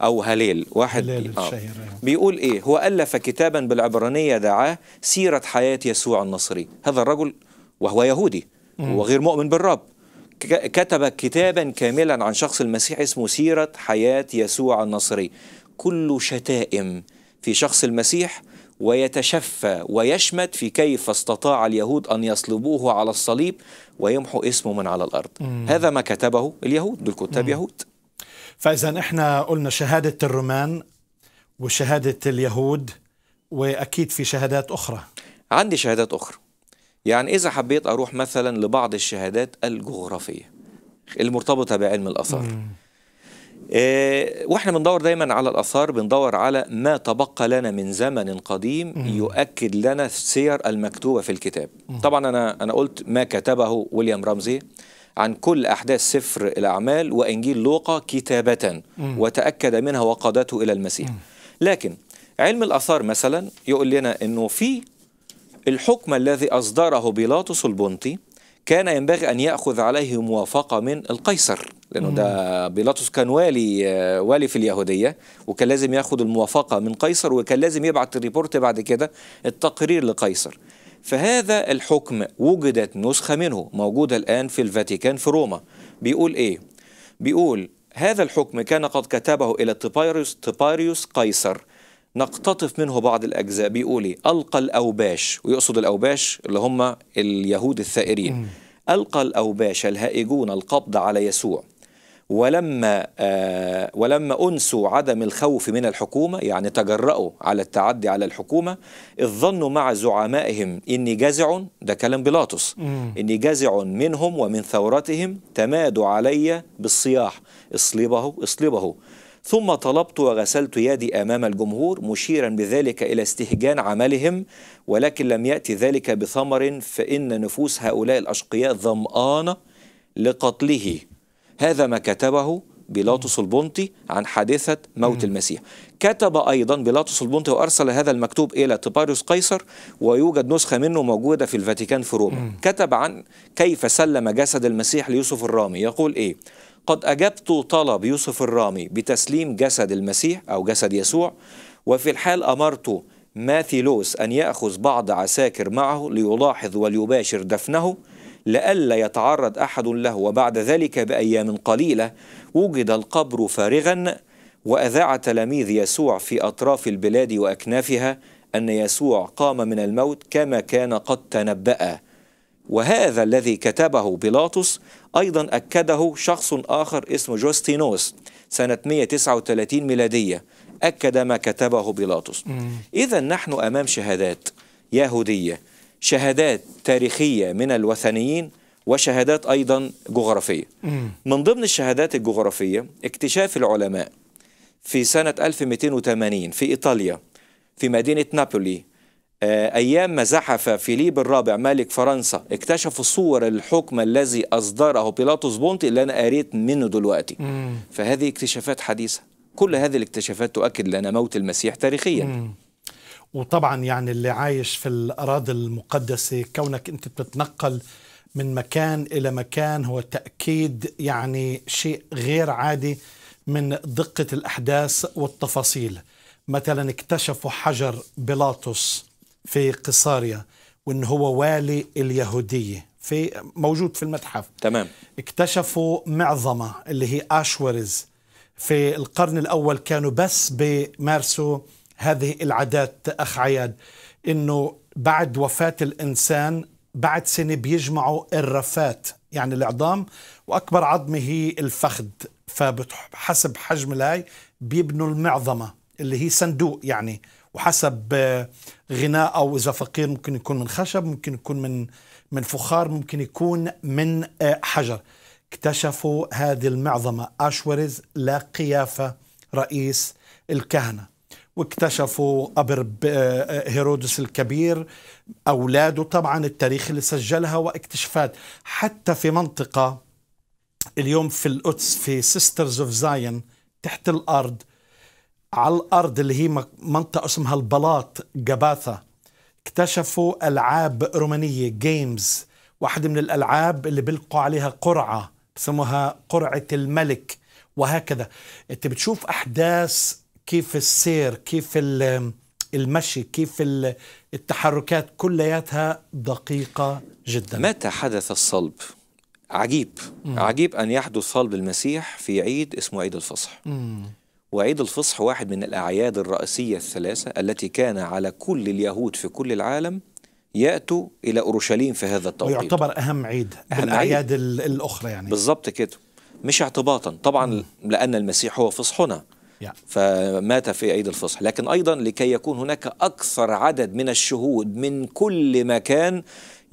أو هليل واحد هليل آه. بيقول إيه هو ألف كتابا بالعبرانية دعاه سيرة حياة يسوع النصري هذا الرجل وهو يهودي وغير مؤمن بالرب كتب كتابا كاملا عن شخص المسيح اسمه سيرة حياة يسوع الناصري كل شتائم في شخص المسيح ويتشفى ويشمت في كيف استطاع اليهود أن يصلبوه على الصليب ويمحوا اسمه من على الأرض مم. هذا ما كتبه اليهود دول كتاب يهود فإذا إحنا قلنا شهادة الرومان وشهادة اليهود وأكيد في شهادات أخرى عندي شهادات أخرى يعني إذا حبيت أروح مثلا لبعض الشهادات الجغرافية المرتبطة بعلم الآثار آه، واحنا بندور دايما على الاثار بندور على ما تبقى لنا من زمن قديم يؤكد لنا السير المكتوبه في الكتاب طبعا انا انا قلت ما كتبه ويليام رمزي عن كل احداث سفر الاعمال وانجيل لوقا كتابه وتاكد منها وقادته الى المسيح لكن علم الاثار مثلا يقول لنا انه في الحكم الذي أصدره بيلاطس البنطي كان ينبغي أن يأخذ عليه موافقة من القيصر لأنه ده بيلاطس كان والي والي في اليهودية وكان لازم يأخذ الموافقة من قيصر وكان لازم يبعت الريبورت بعد كده التقرير لقيصر فهذا الحكم وجدت نسخة منه موجودة الآن في الفاتيكان في روما بيقول إيه؟ بيقول هذا الحكم كان قد كتبه إلى تيباريوس تيباريوس قيصر نقتطف منه بعض الأجزاء بيقول إيه ألقى الأوباش ويقصد الأوباش اللي هم اليهود الثائرين ألقى الأوباش الهائجون القبض على يسوع ولما آه ولما أنسوا عدم الخوف من الحكومة يعني تجرأوا على التعدي على الحكومة إذ ظنوا مع زعمائهم إني جازع ده كلام بيلاطس إني جازع منهم ومن ثورتهم تمادوا علي بالصياح اصلبه اصلبه ثم طلبت وغسلت يدي أمام الجمهور مشيرا بذلك إلى استهجان عملهم ولكن لم يأتي ذلك بثمر فإن نفوس هؤلاء الأشقياء ظمآنة لقتله هذا ما كتبه بيلاطس البنطي عن حادثة موت المسيح كتب أيضا بيلاطس البنطي وأرسل هذا المكتوب إلى تباريوس قيصر ويوجد نسخة منه موجودة في الفاتيكان في روما كتب عن كيف سلم جسد المسيح ليوسف الرامي يقول إيه قد أجبت طلب يوسف الرامي بتسليم جسد المسيح أو جسد يسوع وفي الحال أمرت ماثيلوس أن يأخذ بعض عساكر معه ليلاحظ وليباشر دفنه لئلا يتعرض أحد له وبعد ذلك بأيام قليلة وجد القبر فارغا وأذاع تلاميذ يسوع في أطراف البلاد وأكنافها أن يسوع قام من الموت كما كان قد تنبأ وهذا الذي كتبه بيلاطس أيضا أكده شخص آخر اسمه جوستينوس سنة 139 ميلادية أكد ما كتبه بيلاطس إذا نحن أمام شهادات يهودية شهادات تاريخية من الوثنيين وشهادات أيضا جغرافية من ضمن الشهادات الجغرافية اكتشاف العلماء في سنة 1280 في إيطاليا في مدينة نابولي آه، أيام ما زحف فيليب الرابع ملك فرنسا اكتشفوا صور الحكم الذي أصدره بيلاطس بونتي اللي أنا قريت منه دلوقتي مم. فهذه اكتشافات حديثة كل هذه الاكتشافات تؤكد لنا موت المسيح تاريخيا مم. وطبعا يعني اللي عايش في الأراضي المقدسة كونك أنت بتتنقل من مكان إلى مكان هو تأكيد يعني شيء غير عادي من دقة الأحداث والتفاصيل مثلا اكتشفوا حجر بيلاطس في قصاريا وان هو والي اليهوديه في موجود في المتحف تمام اكتشفوا معظمه اللي هي اشورز في القرن الاول كانوا بس بمارسوا هذه العادات اخ عياد انه بعد وفاه الانسان بعد سنه بيجمعوا الرفات يعني العظام واكبر عظمه هي الفخذ فحسب حجم الهاي بيبنوا المعظمه اللي هي صندوق يعني وحسب آه، غناء او اذا فقير ممكن يكون من خشب ممكن يكون من من فخار ممكن يكون من آه، حجر اكتشفوا هذه المعظمه اشورز لا قيافه رئيس الكهنه واكتشفوا قبر آه، هيرودس الكبير اولاده طبعا التاريخ اللي سجلها واكتشافات حتى في منطقه اليوم في القدس في سيسترز اوف زاين تحت الارض على الارض اللي هي منطقه اسمها البلاط جباثه اكتشفوا العاب رومانيه جيمز واحده من الالعاب اللي بيلقوا عليها قرعه بسموها قرعه الملك وهكذا انت بتشوف احداث كيف السير كيف المشي كيف التحركات كلياتها دقيقه جدا متى حدث الصلب عجيب مم. عجيب ان يحدث صلب المسيح في عيد اسمه عيد الفصح مم. وعيد الفصح واحد من الأعياد الرئيسية الثلاثة التي كان على كل اليهود في كل العالم يأتوا إلى أورشليم في هذا التوقيت ويعتبر أهم عيد أهم الأعياد الأخرى يعني بالضبط كده مش اعتباطا طبعا م. لأن المسيح هو فصحنا يعني. فمات في عيد الفصح لكن أيضا لكي يكون هناك أكثر عدد من الشهود من كل مكان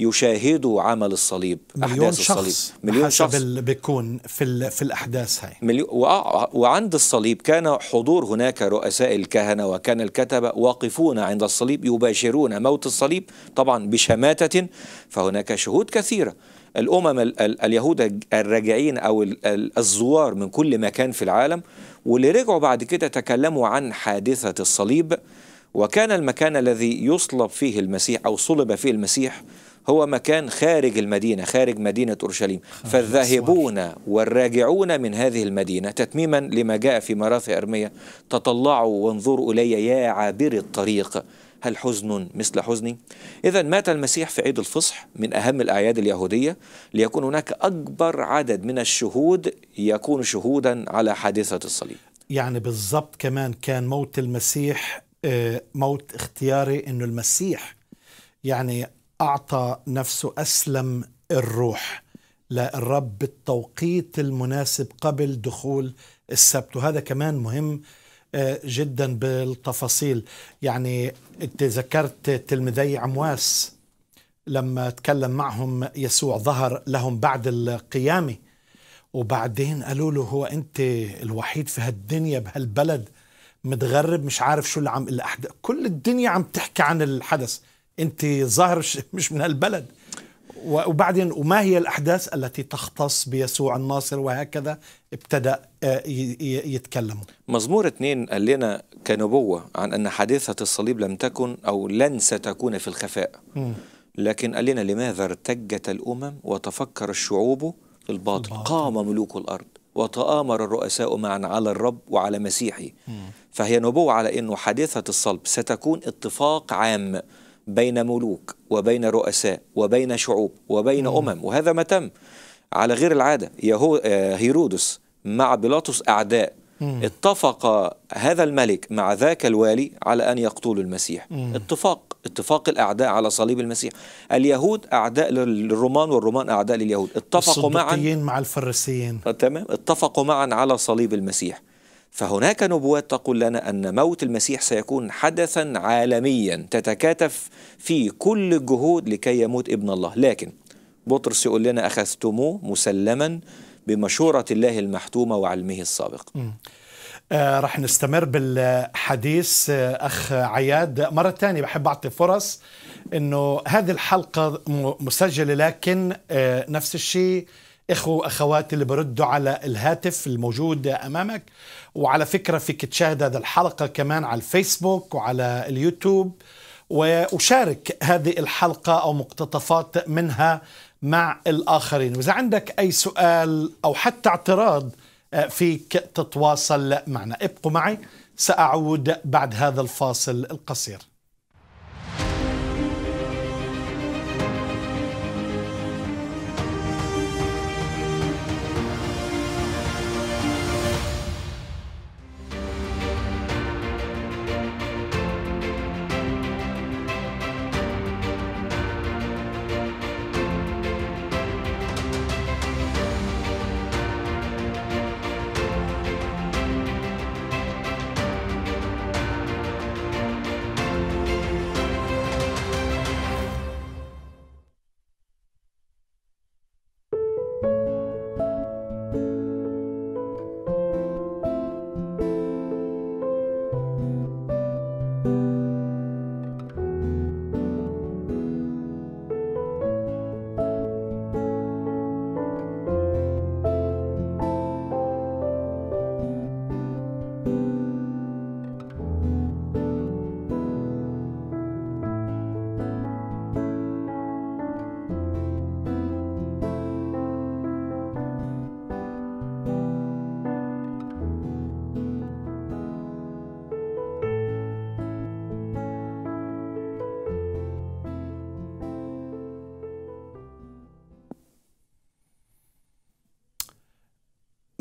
يشاهدوا عمل الصليب مليون احداث شخص مليون شخص بيكون في في الاحداث هاي آه، وعند الصليب كان حضور هناك رؤساء الكهنه وكان الكتبه واقفون عند الصليب يباشرون موت الصليب طبعا بشماته فهناك شهود كثيره الامم اليهود الراجعين او الزوار من كل مكان في العالم واللي رجعوا بعد كده تكلموا عن حادثه الصليب وكان المكان الذي يصلب فيه المسيح او صلب فيه المسيح هو مكان خارج المدينة خارج مدينة أورشليم فالذاهبون والراجعون من هذه المدينة تتميما لما جاء في مراثي أرمية تطلعوا وانظروا إلي يا عابر الطريق هل حزن مثل حزني؟ إذا مات المسيح في عيد الفصح من أهم الأعياد اليهودية ليكون هناك أكبر عدد من الشهود يكون شهودا على حادثة الصليب يعني بالضبط كمان كان موت المسيح آه، موت اختياري انه المسيح يعني أعطى نفسه أسلم الروح للرب بالتوقيت المناسب قبل دخول السبت وهذا كمان مهم آه، جدا بالتفاصيل يعني انت ذكرت تلميذي عمواس لما تكلم معهم يسوع ظهر لهم بعد القيامه وبعدين قالوا له هو انت الوحيد في هالدنيا بهالبلد متغرب مش عارف شو اللي عم الأحداث كل الدنيا عم تحكي عن الحدث انت ظاهر مش من هالبلد وبعدين وما هي الأحداث التي تختص بيسوع الناصر وهكذا ابتدأ آه، يتكلم مزمور اثنين قال لنا كنبوة عن أن حادثة الصليب لم تكن أو لن ستكون في الخفاء م. لكن قال لنا لماذا ارتجت الأمم وتفكر الشعوب الباطل, الباطل. قام ملوك الأرض وتآمر الرؤساء معا على الرب وعلى مسيحه م. فهي نبوة على أنه حادثة الصلب ستكون اتفاق عام بين ملوك وبين رؤساء وبين شعوب وبين أمم وهذا ما تم على غير العادة يهو آه، هيرودس مع بيلاطس أعداء اتفق هذا الملك مع ذاك الوالي على أن يقتلوا المسيح اتفاق اتفاق الأعداء على صليب المسيح اليهود أعداء للرومان والرومان أعداء لليهود اتفقوا معا مع الفرسيين تمام اتفقوا معا على صليب المسيح فهناك نبوات تقول لنا أن موت المسيح سيكون حدثا عالميا تتكاتف في كل الجهود لكي يموت ابن الله لكن بطرس يقول لنا أخذتموه مسلما بمشورة الله المحتومة وعلمه السابق آه رح نستمر بالحديث آه أخ عياد مرة ثانية بحب أعطي فرص أنه هذه الحلقة مسجلة لكن آه نفس الشيء اخوه واخواتي اللي بردوا على الهاتف الموجود امامك وعلى فكره فيك تشاهد هذه الحلقه كمان على الفيسبوك وعلى اليوتيوب وشارك هذه الحلقه او مقتطفات منها مع الاخرين واذا عندك اي سؤال او حتى اعتراض آه، فيك تتواصل معنا ابقوا معي ساعود بعد هذا الفاصل القصير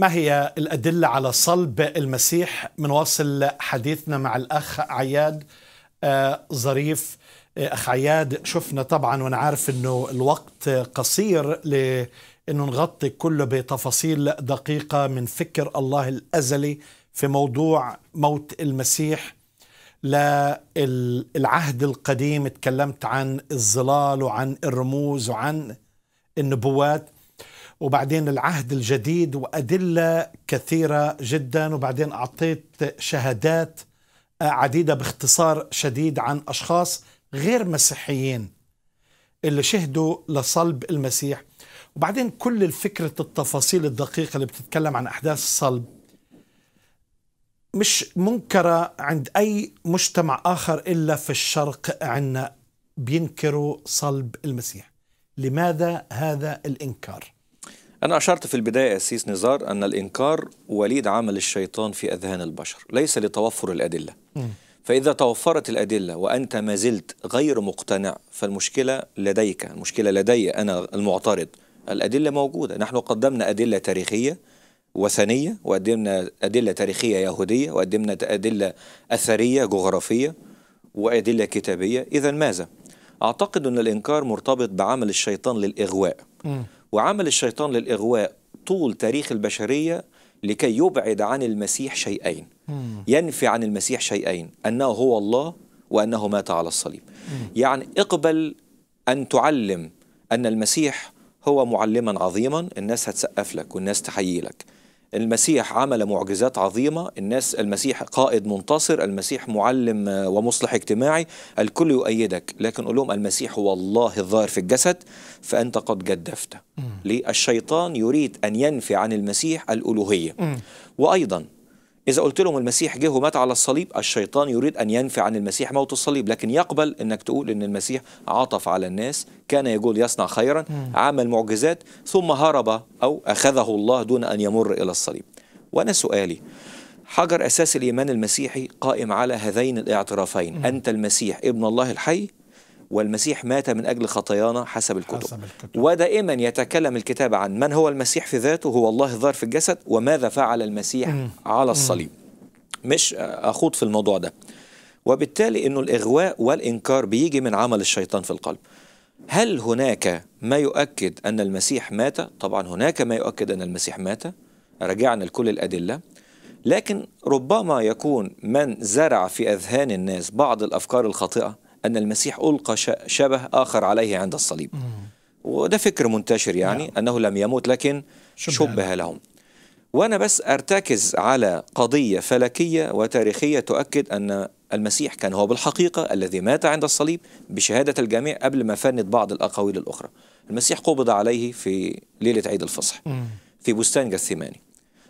ما هي الأدلة على صلب المسيح منواصل حديثنا مع الأخ عياد آه، ظريف آه، أخ عياد شفنا طبعا وأنا عارف أنه الوقت قصير لأنه أنه نغطي كله بتفاصيل دقيقة من فكر الله الأزلي في موضوع موت المسيح للعهد القديم اتكلمت عن الظلال وعن الرموز وعن النبوات وبعدين العهد الجديد وأدلة كثيرة جدا وبعدين أعطيت شهادات آه، عديدة باختصار شديد عن أشخاص غير مسيحيين اللي شهدوا لصلب المسيح وبعدين كل الفكرة التفاصيل الدقيقة اللي بتتكلم عن أحداث الصلب مش منكرة عند أي مجتمع آخر إلا في الشرق عنا بينكروا صلب المسيح لماذا هذا الإنكار؟ أنا أشرت في البداية أسيس نزار أن الإنكار وليد عمل الشيطان في أذهان البشر ليس لتوفر الأدلة فإذا توفرت الأدلة وأنت ما زلت غير مقتنع فالمشكلة لديك المشكلة لدي أنا المعترض الأدلة موجودة نحن قدمنا أدلة تاريخية وثنية وقدمنا أدلة تاريخية يهودية وقدمنا أدلة أثرية جغرافية وأدلة كتابية إذا ماذا؟ أعتقد أن الإنكار مرتبط بعمل الشيطان للإغواء م. وعمل الشيطان للإغواء طول تاريخ البشرية لكي يبعد عن المسيح شيئين ينفي عن المسيح شيئين أنه هو الله وأنه مات على الصليب يعني اقبل أن تعلم أن المسيح هو معلما عظيما الناس هتسقف لك والناس تحيي لك المسيح عمل معجزات عظيمة الناس المسيح قائد منتصر المسيح معلم آه، ومصلح اجتماعي الكل يؤيدك لكن قول لهم المسيح هو الله الظاهر في الجسد فأنت قد جدفت الشيطان يريد أن ينفي عن المسيح الألوهية وأيضا إذا قلت لهم المسيح جه ومات على الصليب الشيطان يريد أن ينفي عن المسيح موت الصليب لكن يقبل أنك تقول أن المسيح عطف على الناس كان يقول يصنع خيرا عمل معجزات ثم هرب أو أخذه الله دون أن يمر إلى الصليب وأنا سؤالي حجر أساس الإيمان المسيحي قائم على هذين الاعترافين أنت المسيح ابن الله الحي والمسيح مات من أجل خطايانا حسب الكتب, حسب الكتب. ودائما يتكلم الكتاب عن من هو المسيح في ذاته هو الله الظاهر في الجسد وماذا فعل المسيح م. على الصليب م. مش أخوض في الموضوع ده وبالتالي أنه الإغواء والإنكار بيجي من عمل الشيطان في القلب هل هناك ما يؤكد أن المسيح مات؟ طبعا هناك ما يؤكد أن المسيح مات رجعنا لكل الأدلة لكن ربما يكون من زرع في أذهان الناس بعض الأفكار الخاطئة أن المسيح ألقى شبه آخر عليه عند الصليب وده فكر منتشر يعني نعم. أنه لم يموت لكن شبه لهم وأنا بس أرتكز على قضية فلكية وتاريخية تؤكد أن المسيح كان هو بالحقيقة الذي مات عند الصليب بشهادة الجميع قبل ما فند بعض الأقاويل الأخرى المسيح قبض عليه في ليلة عيد الفصح في بستان جثماني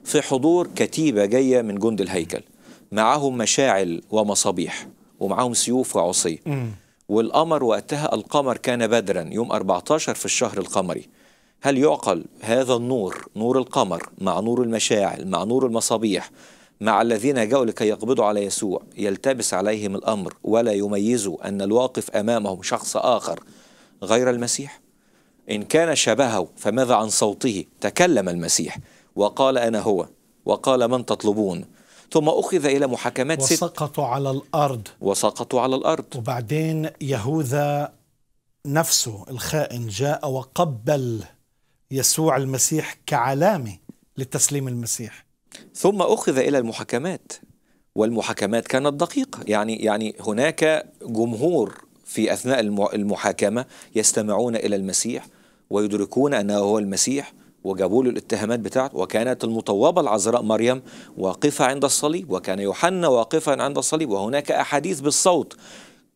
في حضور كتيبة جاية من جند الهيكل معهم مشاعل ومصابيح ومعاهم سيوف وعصي والقمر وقتها القمر كان بدرا يوم 14 في الشهر القمري هل يعقل هذا النور نور القمر مع نور المشاعل مع نور المصابيح مع الذين جاءوا لكي يقبضوا على يسوع يلتبس عليهم الأمر ولا يميزوا أن الواقف أمامهم شخص آخر غير المسيح إن كان شبهه فماذا عن صوته تكلم المسيح وقال أنا هو وقال من تطلبون ثم أخذ إلى محاكمات وسقطوا ست على الأرض وسقطوا على الأرض وبعدين يهوذا نفسه الخائن جاء وقبل يسوع المسيح كعلامة لتسليم المسيح ثم أخذ إلى المحاكمات والمحاكمات كانت دقيقة يعني يعني هناك جمهور في أثناء المحاكمة يستمعون إلى المسيح ويدركون أنه هو المسيح وجابوا له الاتهامات بتاعته وكانت المطوبة العذراء مريم واقفة عند الصليب وكان يوحنا واقفا عند الصليب وهناك أحاديث بالصوت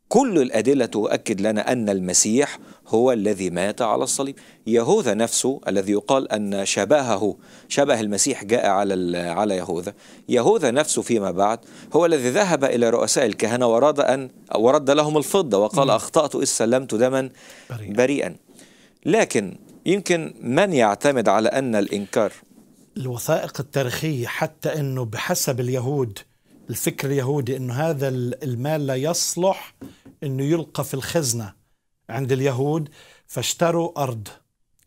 كل الأدلة تؤكد لنا أن المسيح هو الذي مات على الصليب يهوذا نفسه الذي يقال أن شبهه شبه المسيح جاء على على يهوذا يهوذا نفسه فيما بعد هو الذي ذهب إلى رؤساء الكهنة ورد, أن ورد لهم الفضة وقال أخطأت إذ سلمت دما بريئا لكن يمكن من يعتمد على أن الإنكار الوثائق التاريخية حتى أنه بحسب اليهود الفكر اليهودي أنه هذا المال لا يصلح أنه يلقى في الخزنة عند اليهود فاشتروا أرض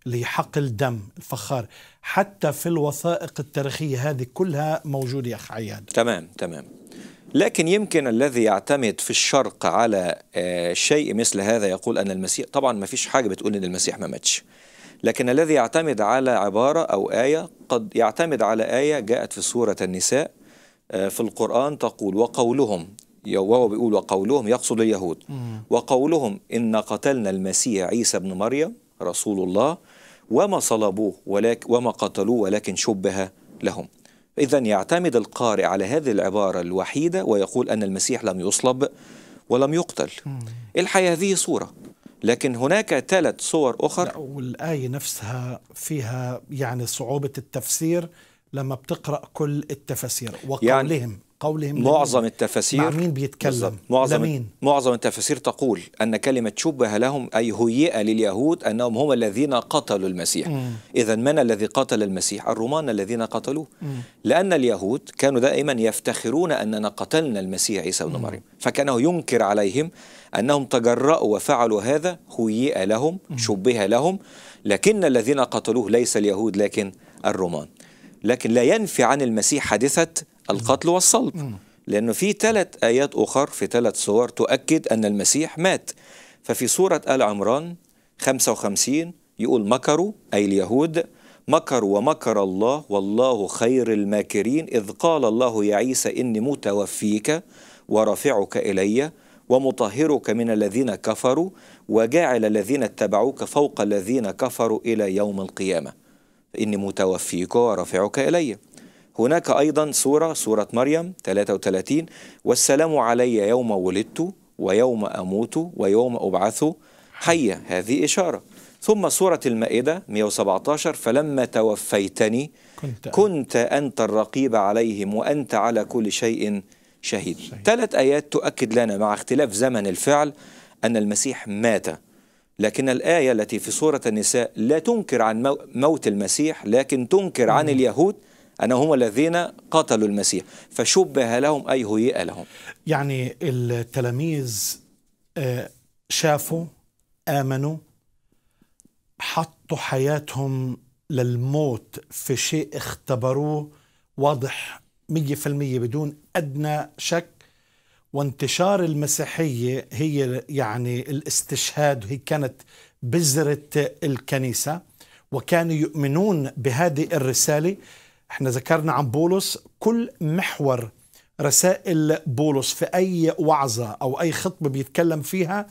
لحقل دم الدم الفخار حتى في الوثائق التاريخية هذه كلها موجودة يا أخ عياد تمام تمام لكن يمكن الذي يعتمد في الشرق على آه، شيء مثل هذا يقول أن المسيح طبعا ما فيش حاجة بتقول أن المسيح ما ماتش لكن الذي يعتمد على عبارة أو آية قد يعتمد على آية جاءت في سورة النساء آه، في القرآن تقول وقولهم وهو بيقول وقولهم يقصد اليهود وقولهم إن قتلنا المسيح عيسى بن مريم رسول الله وما صلبوه ولكن وما قتلوه ولكن شبه لهم إذا يعتمد القارئ على هذه العبارة الوحيدة ويقول أن المسيح لم يصلب ولم يقتل الحقيقة هذه صورة لكن هناك ثلاث صور أخرى والآية نفسها فيها يعني صعوبة التفسير لما بتقرأ كل التفاسير وقولهم يعني قولهم معظم التفاسير مع مين بيتكلم معظم لمين؟ معظم التفاسير تقول أن كلمة شبه لهم أي هيئة لليهود أنهم هم الذين قتلوا المسيح إذا من الذي قتل المسيح؟ الرومان الذين قتلوه لأن اليهود كانوا دائما يفتخرون أننا قتلنا المسيح عيسى بن مريم فكانه ينكر عليهم أنهم تجرأوا وفعلوا هذا هيئ لهم شبه لهم لكن الذين قتلوه ليس اليهود لكن الرومان لكن لا ينفي عن المسيح حادثة القتل والصلب لأنه في ثلاث آيات أخر في ثلاث صور تؤكد أن المسيح مات ففي سورة آل عمران 55 يقول مكروا أي اليهود مكروا ومكر الله والله خير الماكرين إذ قال الله يا عيسى إني متوفيك ورافعك إلي ومطهرك من الذين كفروا وجاعل الذين اتبعوك فوق الذين كفروا إلى يوم القيامة إني متوفيك ورافعك إلي هناك أيضا سورة سورة مريم 33 والسلام علي يوم ولدت ويوم أموت ويوم أبعث حيا هذه إشارة ثم سورة المائدة 117 فلما توفيتني كنت, كنت أنت الرقيب عليهم وأنت على كل شيء شهيد ثلاث آيات تؤكد لنا مع اختلاف زمن الفعل أن المسيح مات لكن الآية التي في سورة النساء لا تنكر عن موت المسيح لكن تنكر عن اليهود أنهم الذين قتلوا المسيح فشبه لهم أي هيئة لهم يعني التلاميذ آه، شافوا آمنوا حطوا حياتهم للموت في شيء اختبروه واضح 100% بدون أدنى شك وانتشار المسيحية هي يعني الاستشهاد هي كانت بذرة الكنيسة وكانوا يؤمنون بهذه الرسالة احنا ذكرنا عن بولس كل محور رسائل بولس في أي وعظة أو أي خطبة بيتكلم فيها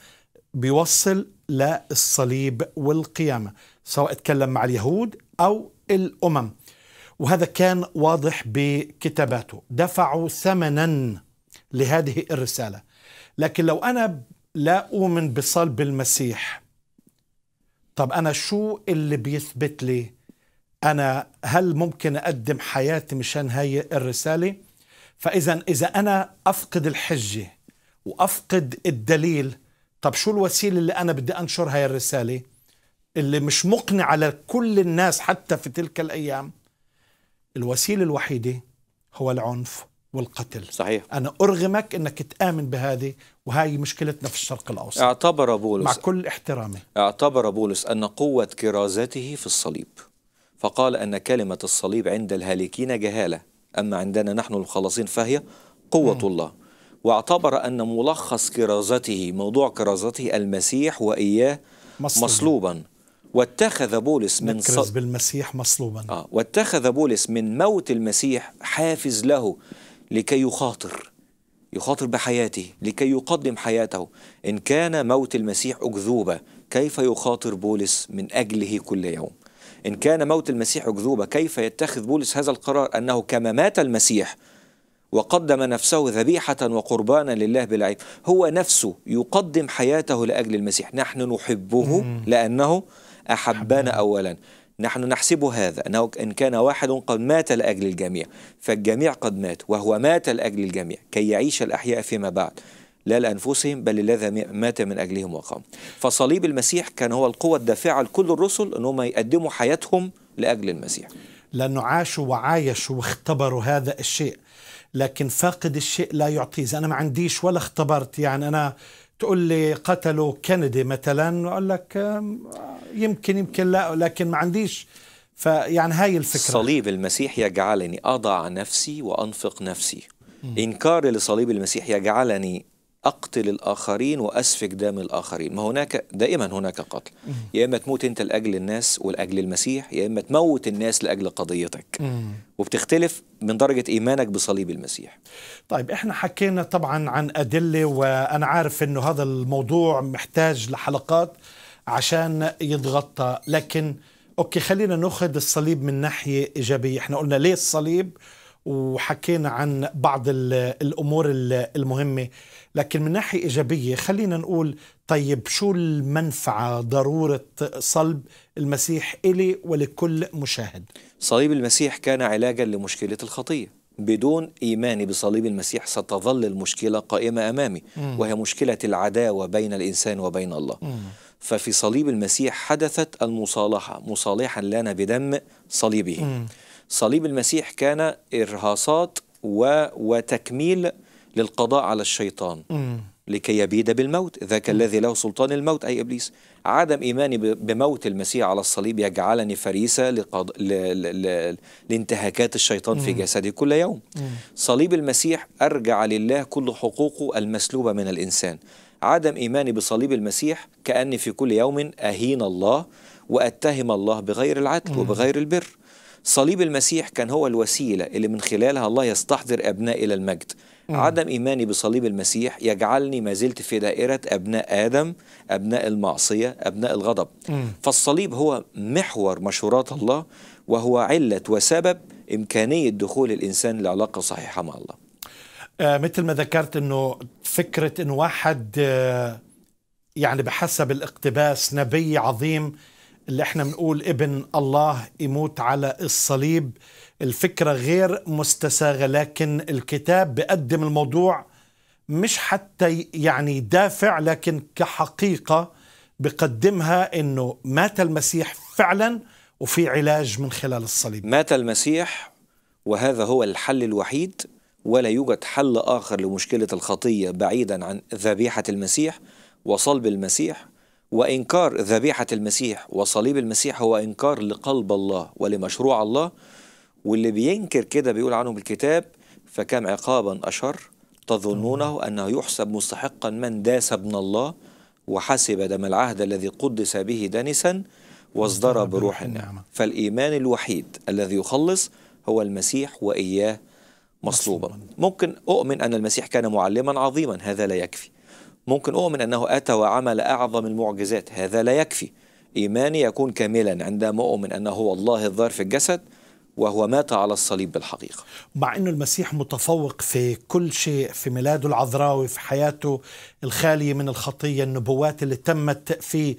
بيوصل للصليب والقيامة سواء اتكلم مع اليهود أو الأمم وهذا كان واضح بكتاباته دفعوا ثمنا لهذه الرسالة لكن لو أنا لا أؤمن بصلب المسيح طب أنا شو اللي بيثبت لي أنا هل ممكن أقدم حياتي مشان هاي الرسالة فإذا إذا أنا أفقد الحجة وأفقد الدليل طب شو الوسيلة اللي أنا بدي أنشر هاي الرسالة اللي مش مقنعة لكل الناس حتى في تلك الأيام الوسيله الوحيده هو العنف والقتل صحيح أنا أرغمك أنك تآمن بهذه وهي مشكلتنا في الشرق الأوسط اعتبر بولس مع كل احترامي اعتبر بولس أن قوة كرازته في الصليب فقال أن كلمة الصليب عند الهالكين جهالة أما عندنا نحن الخلاصين فهي قوة م. الله واعتبر أن ملخص كرازته موضوع كرازته المسيح وإياه مصلوبا, مصلوبا. واتخذ بولس من ص... بالمسيح مصلوبا آه واتخذ بولس من موت المسيح حافز له لكي يخاطر يخاطر بحياته لكي يقدم حياته إن كان موت المسيح أكذوبة كيف يخاطر بولس من أجله كل يوم إن كان موت المسيح أكذوبة كيف يتخذ بولس هذا القرار أنه كما مات المسيح وقدم نفسه ذبيحة وقربانا لله بالعيب هو نفسه يقدم حياته لأجل المسيح نحن نحبه لأنه أحبنا أولا نحن نحسب هذا أنه إن كان واحد قد مات لأجل الجميع فالجميع قد مات وهو مات لأجل الجميع كي يعيش الأحياء فيما بعد لا لأنفسهم بل الذي مات من أجلهم وقام فصليب المسيح كان هو القوة الدافعة لكل الرسل أنهم يقدموا حياتهم لأجل المسيح لأنه عاشوا وعايشوا واختبروا هذا الشيء لكن فاقد الشيء لا يعطيه أنا ما عنديش ولا اختبرت يعني أنا تقول لي قتلوا كندي مثلا اقول لك يمكن يمكن لا لكن ما عنديش فيعني هاي الفكره صليب المسيح يجعلني اضع نفسي وانفق نفسي انكاري لصليب المسيح يجعلني أقتل الآخرين وأسفك دم الآخرين ما هناك دائما هناك قتل يا إما تموت أنت لأجل الناس ولأجل المسيح يا إما تموت الناس لأجل قضيتك وبتختلف من درجة إيمانك بصليب المسيح طيب إحنا حكينا طبعا عن أدلة وأنا عارف أنه هذا الموضوع محتاج لحلقات عشان يتغطى لكن أوكي خلينا نأخذ الصليب من ناحية إيجابية إحنا قلنا ليه الصليب وحكينا عن بعض الأمور المهمة لكن من ناحية إيجابية خلينا نقول طيب شو المنفعة ضرورة صلب المسيح إلي ولكل مشاهد صليب المسيح كان علاجا لمشكلة الخطية بدون إيماني بصليب المسيح ستظل المشكلة قائمة أمامي وهي مشكلة العداوة بين الإنسان وبين الله ففي صليب المسيح حدثت المصالحة مصالحا لنا بدم صليبه صليب المسيح كان إرهاصات و... وتكميل للقضاء على الشيطان مم. لكي يبيد بالموت ذاك الذي له سلطان الموت أي إبليس عدم إيماني بموت المسيح على الصليب يجعلني فريسة لقض... ل... ل... ل... لانتهاكات الشيطان مم. في جسدي كل يوم مم. صليب المسيح أرجع لله كل حقوقه المسلوبة من الإنسان عدم إيماني بصليب المسيح كأني في كل يوم أهين الله وأتهم الله بغير العدل مم. وبغير البر صليب المسيح كان هو الوسيلة اللي من خلالها الله يستحضر أبناء إلى المجد عدم إيماني بصليب المسيح يجعلني ما زلت في دائرة أبناء آدم أبناء المعصية أبناء الغضب فالصليب هو محور مشورات الله وهو علة وسبب إمكانية دخول الإنسان لعلاقة صحيحة مع الله آه مثل ما ذكرت أنه فكرة أن واحد آه يعني بحسب الاقتباس نبي عظيم اللي احنا بنقول ابن الله يموت على الصليب الفكرة غير مستساغة لكن الكتاب بقدم الموضوع مش حتى يعني دافع لكن كحقيقة بقدمها أنه مات المسيح فعلا وفي علاج من خلال الصليب مات المسيح وهذا هو الحل الوحيد ولا يوجد حل آخر لمشكلة الخطية بعيدا عن ذبيحة المسيح وصلب المسيح وإنكار ذبيحة المسيح وصليب المسيح هو إنكار لقلب الله ولمشروع الله واللي بينكر كده بيقول عنهم الكتاب فكم عقابا أشر تظنونه أنه يحسب مستحقا من داس ابن الله وحسب دم العهد الذي قدس به دنسا واصدر بروح النعمة فالإيمان الوحيد الذي يخلص هو المسيح وإياه مصلوبا ممكن أؤمن أن المسيح كان معلما عظيما هذا لا يكفي ممكن أؤمن أنه أتى وعمل أعظم المعجزات هذا لا يكفي إيماني يكون كاملا عندما أؤمن أنه هو الله الظاهر في الجسد وهو مات على الصليب بالحقيقة مع أنه المسيح متفوق في كل شيء في ميلاده العذراوي في حياته الخالية من الخطية النبوات اللي تمت فيه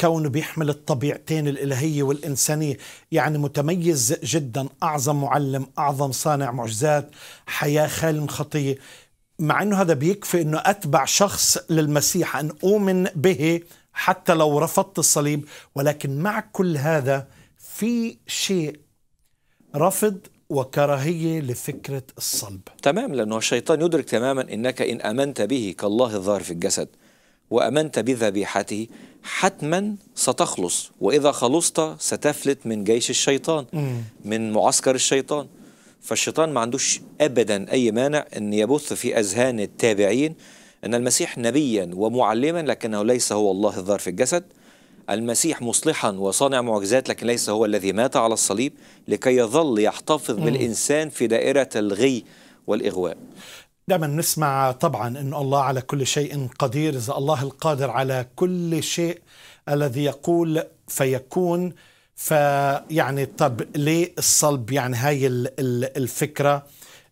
كونه بيحمل الطبيعتين الإلهية والإنسانية يعني متميز جدا أعظم معلم أعظم صانع معجزات حياة خالية من خطية مع أنه هذا بيكفي أنه أتبع شخص للمسيح أن أؤمن به حتى لو رفضت الصليب ولكن مع كل هذا في شيء رفض وكراهية لفكرة الصلب تمام لأنه الشيطان يدرك تماما أنك إن أمنت به كالله الظاهر في الجسد وأمنت بذبيحته حتما ستخلص وإذا خلصت ستفلت من جيش الشيطان من معسكر الشيطان فالشيطان ما عندوش أبدا أي مانع أن يبث في أذهان التابعين أن المسيح نبيا ومعلما لكنه ليس هو الله الظاهر في الجسد المسيح مصلحا وصانع معجزات لكن ليس هو الذي مات على الصليب لكي يظل يحتفظ بالإنسان في دائرة الغي والإغواء دائما نسمع طبعا أن الله على كل شيء قدير إذا الله القادر على كل شيء الذي يقول فيكون فيعني طب ليه الصلب يعني هاي الفكرة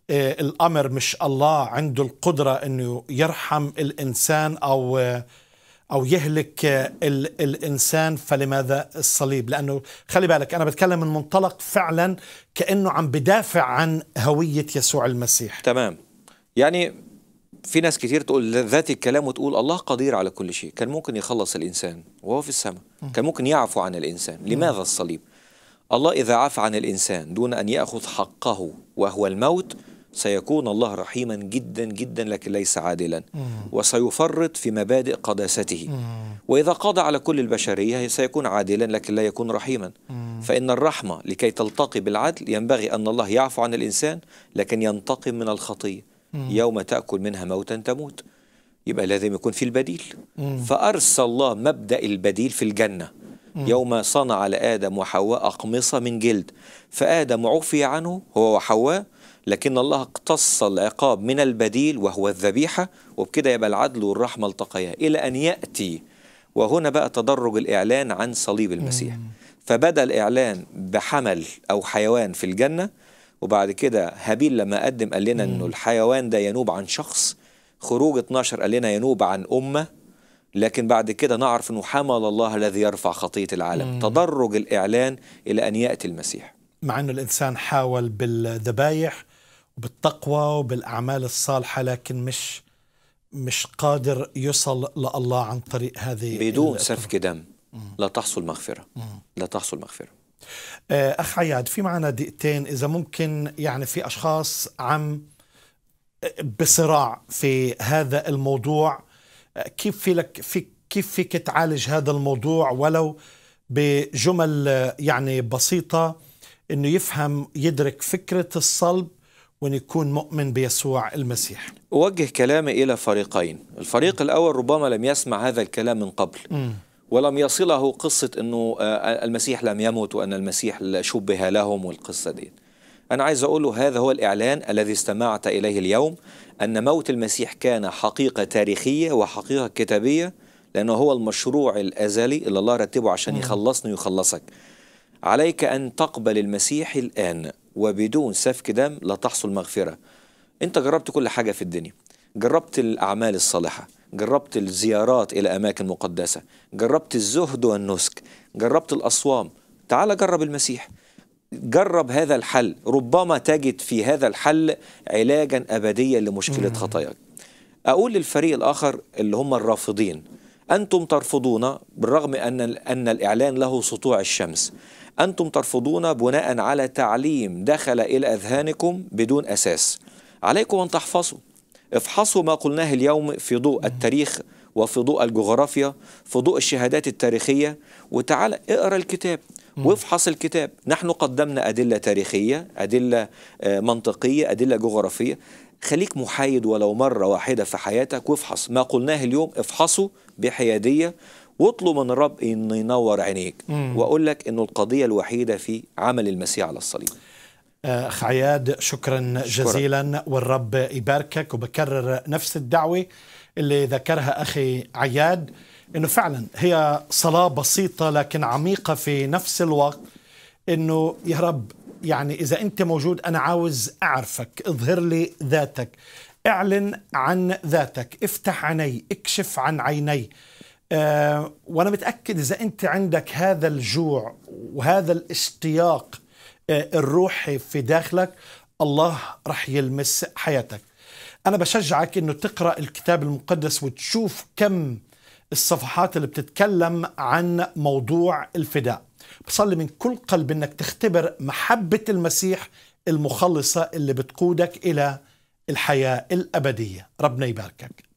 آه، الأمر مش الله عنده القدرة أنه يرحم الإنسان أو أو يهلك ال الإنسان فلماذا الصليب لأنه خلي بالك أنا بتكلم من منطلق فعلا كأنه عم بدافع عن هوية يسوع المسيح تمام يعني في ناس كثير تقول ذات الكلام وتقول الله قدير على كل شيء كان ممكن يخلص الإنسان وهو في السماء كان ممكن يعفو عن الإنسان لماذا الصليب الله إذا عفى عن الإنسان دون أن يأخذ حقه وهو الموت سيكون الله رحيما جدا جدا لكن ليس عادلا وسيفرط في مبادئ قداسته وإذا قضى على كل البشرية سيكون عادلا لكن لا يكون رحيما فإن الرحمة لكي تلتقي بالعدل ينبغي أن الله يعفو عن الإنسان لكن ينتقم من الخطية يوم تأكل منها موتا تموت يبقى لازم يكون في البديل فأرسى الله مبدأ البديل في الجنة يوم صنع لآدم وحواء أقمصة من جلد فآدم عفي عنه هو وحواء لكن الله اقتص العقاب من البديل وهو الذبيحة وبكده يبقى العدل والرحمة التقيا إلى أن يأتي وهنا بقى تدرج الإعلان عن صليب المسيح فبدأ الإعلان بحمل أو حيوان في الجنة وبعد كده هابيل لما قدم قال لنا أنه الحيوان ده ينوب عن شخص خروج 12 قال لنا ينوب عن أمة لكن بعد كده نعرف أنه حمل الله الذي يرفع خطية العالم تدرج الإعلان إلى أن يأتي المسيح مع أنه الإنسان حاول بالذبايح وبالتقوى وبالاعمال الصالحه لكن مش مش قادر يصل لله عن طريق هذه بدون سفك دم لا تحصل مغفره لا تحصل مغفره آه، اخ عياد في معنا دقيقتين اذا ممكن يعني في اشخاص عم آه، بصراع في هذا الموضوع آه، كيف في لك في كيف فيك تعالج هذا الموضوع ولو بجمل يعني بسيطه انه يفهم يدرك فكره الصلب وأن يكون مؤمن بيسوع المسيح أوجه كلامي إلى فريقين الفريق الأول ربما لم يسمع هذا الكلام من قبل م. ولم يصله قصة أنه آه، آه، المسيح لم يموت وأن المسيح شبه لهم والقصة دي أنا عايز أقول له هذا هو الإعلان الذي استمعت إليه اليوم أن موت المسيح كان حقيقة تاريخية وحقيقة كتابية لأنه هو المشروع الأزلي اللي الله رتبه عشان يخلصني ويخلصك عليك أن تقبل المسيح الآن وبدون سفك دم لا تحصل مغفرة أنت جربت كل حاجة في الدنيا جربت الأعمال الصالحة جربت الزيارات إلى أماكن مقدسة جربت الزهد والنسك جربت الأصوام تعال جرب المسيح جرب هذا الحل ربما تجد في هذا الحل علاجا أبديا لمشكلة خطاياك أقول للفريق الآخر اللي هم الرافضين أنتم ترفضون بالرغم أن, أن الإعلان له سطوع الشمس أنتم ترفضون بناء على تعليم دخل إلى أذهانكم بدون أساس عليكم أن تحفظوا افحصوا ما قلناه اليوم في ضوء التاريخ وفي ضوء الجغرافيا في ضوء الشهادات التاريخية وتعال اقرأ الكتاب وافحص الكتاب نحن قدمنا أدلة تاريخية أدلة آه، منطقية أدلة جغرافية خليك محايد ولو مرة واحدة في حياتك وافحص ما قلناه اليوم افحصه بحيادية واطلب من الرب انه ينور عينيك واقول لك انه القضيه الوحيده في عمل المسيح على الصليب اخ آه، عياد شكرا, شكرا جزيلا والرب يباركك وبكرر نفس الدعوه اللي ذكرها اخي عياد انه فعلا هي صلاه بسيطه لكن عميقه في نفس الوقت انه يا رب يعني إذا أنت موجود أنا عاوز أعرفك اظهر لي ذاتك اعلن عن ذاتك افتح عيني اكشف عن عيني أه وأنا متأكد إذا أنت عندك هذا الجوع وهذا الاشتياق آه، الروحي في داخلك الله رح يلمس حياتك أنا بشجعك أنه تقرأ الكتاب المقدس وتشوف كم الصفحات اللي بتتكلم عن موضوع الفداء بصلي من كل قلب انك تختبر محبة المسيح المخلصة اللي بتقودك إلى الحياة الأبدية ربنا يباركك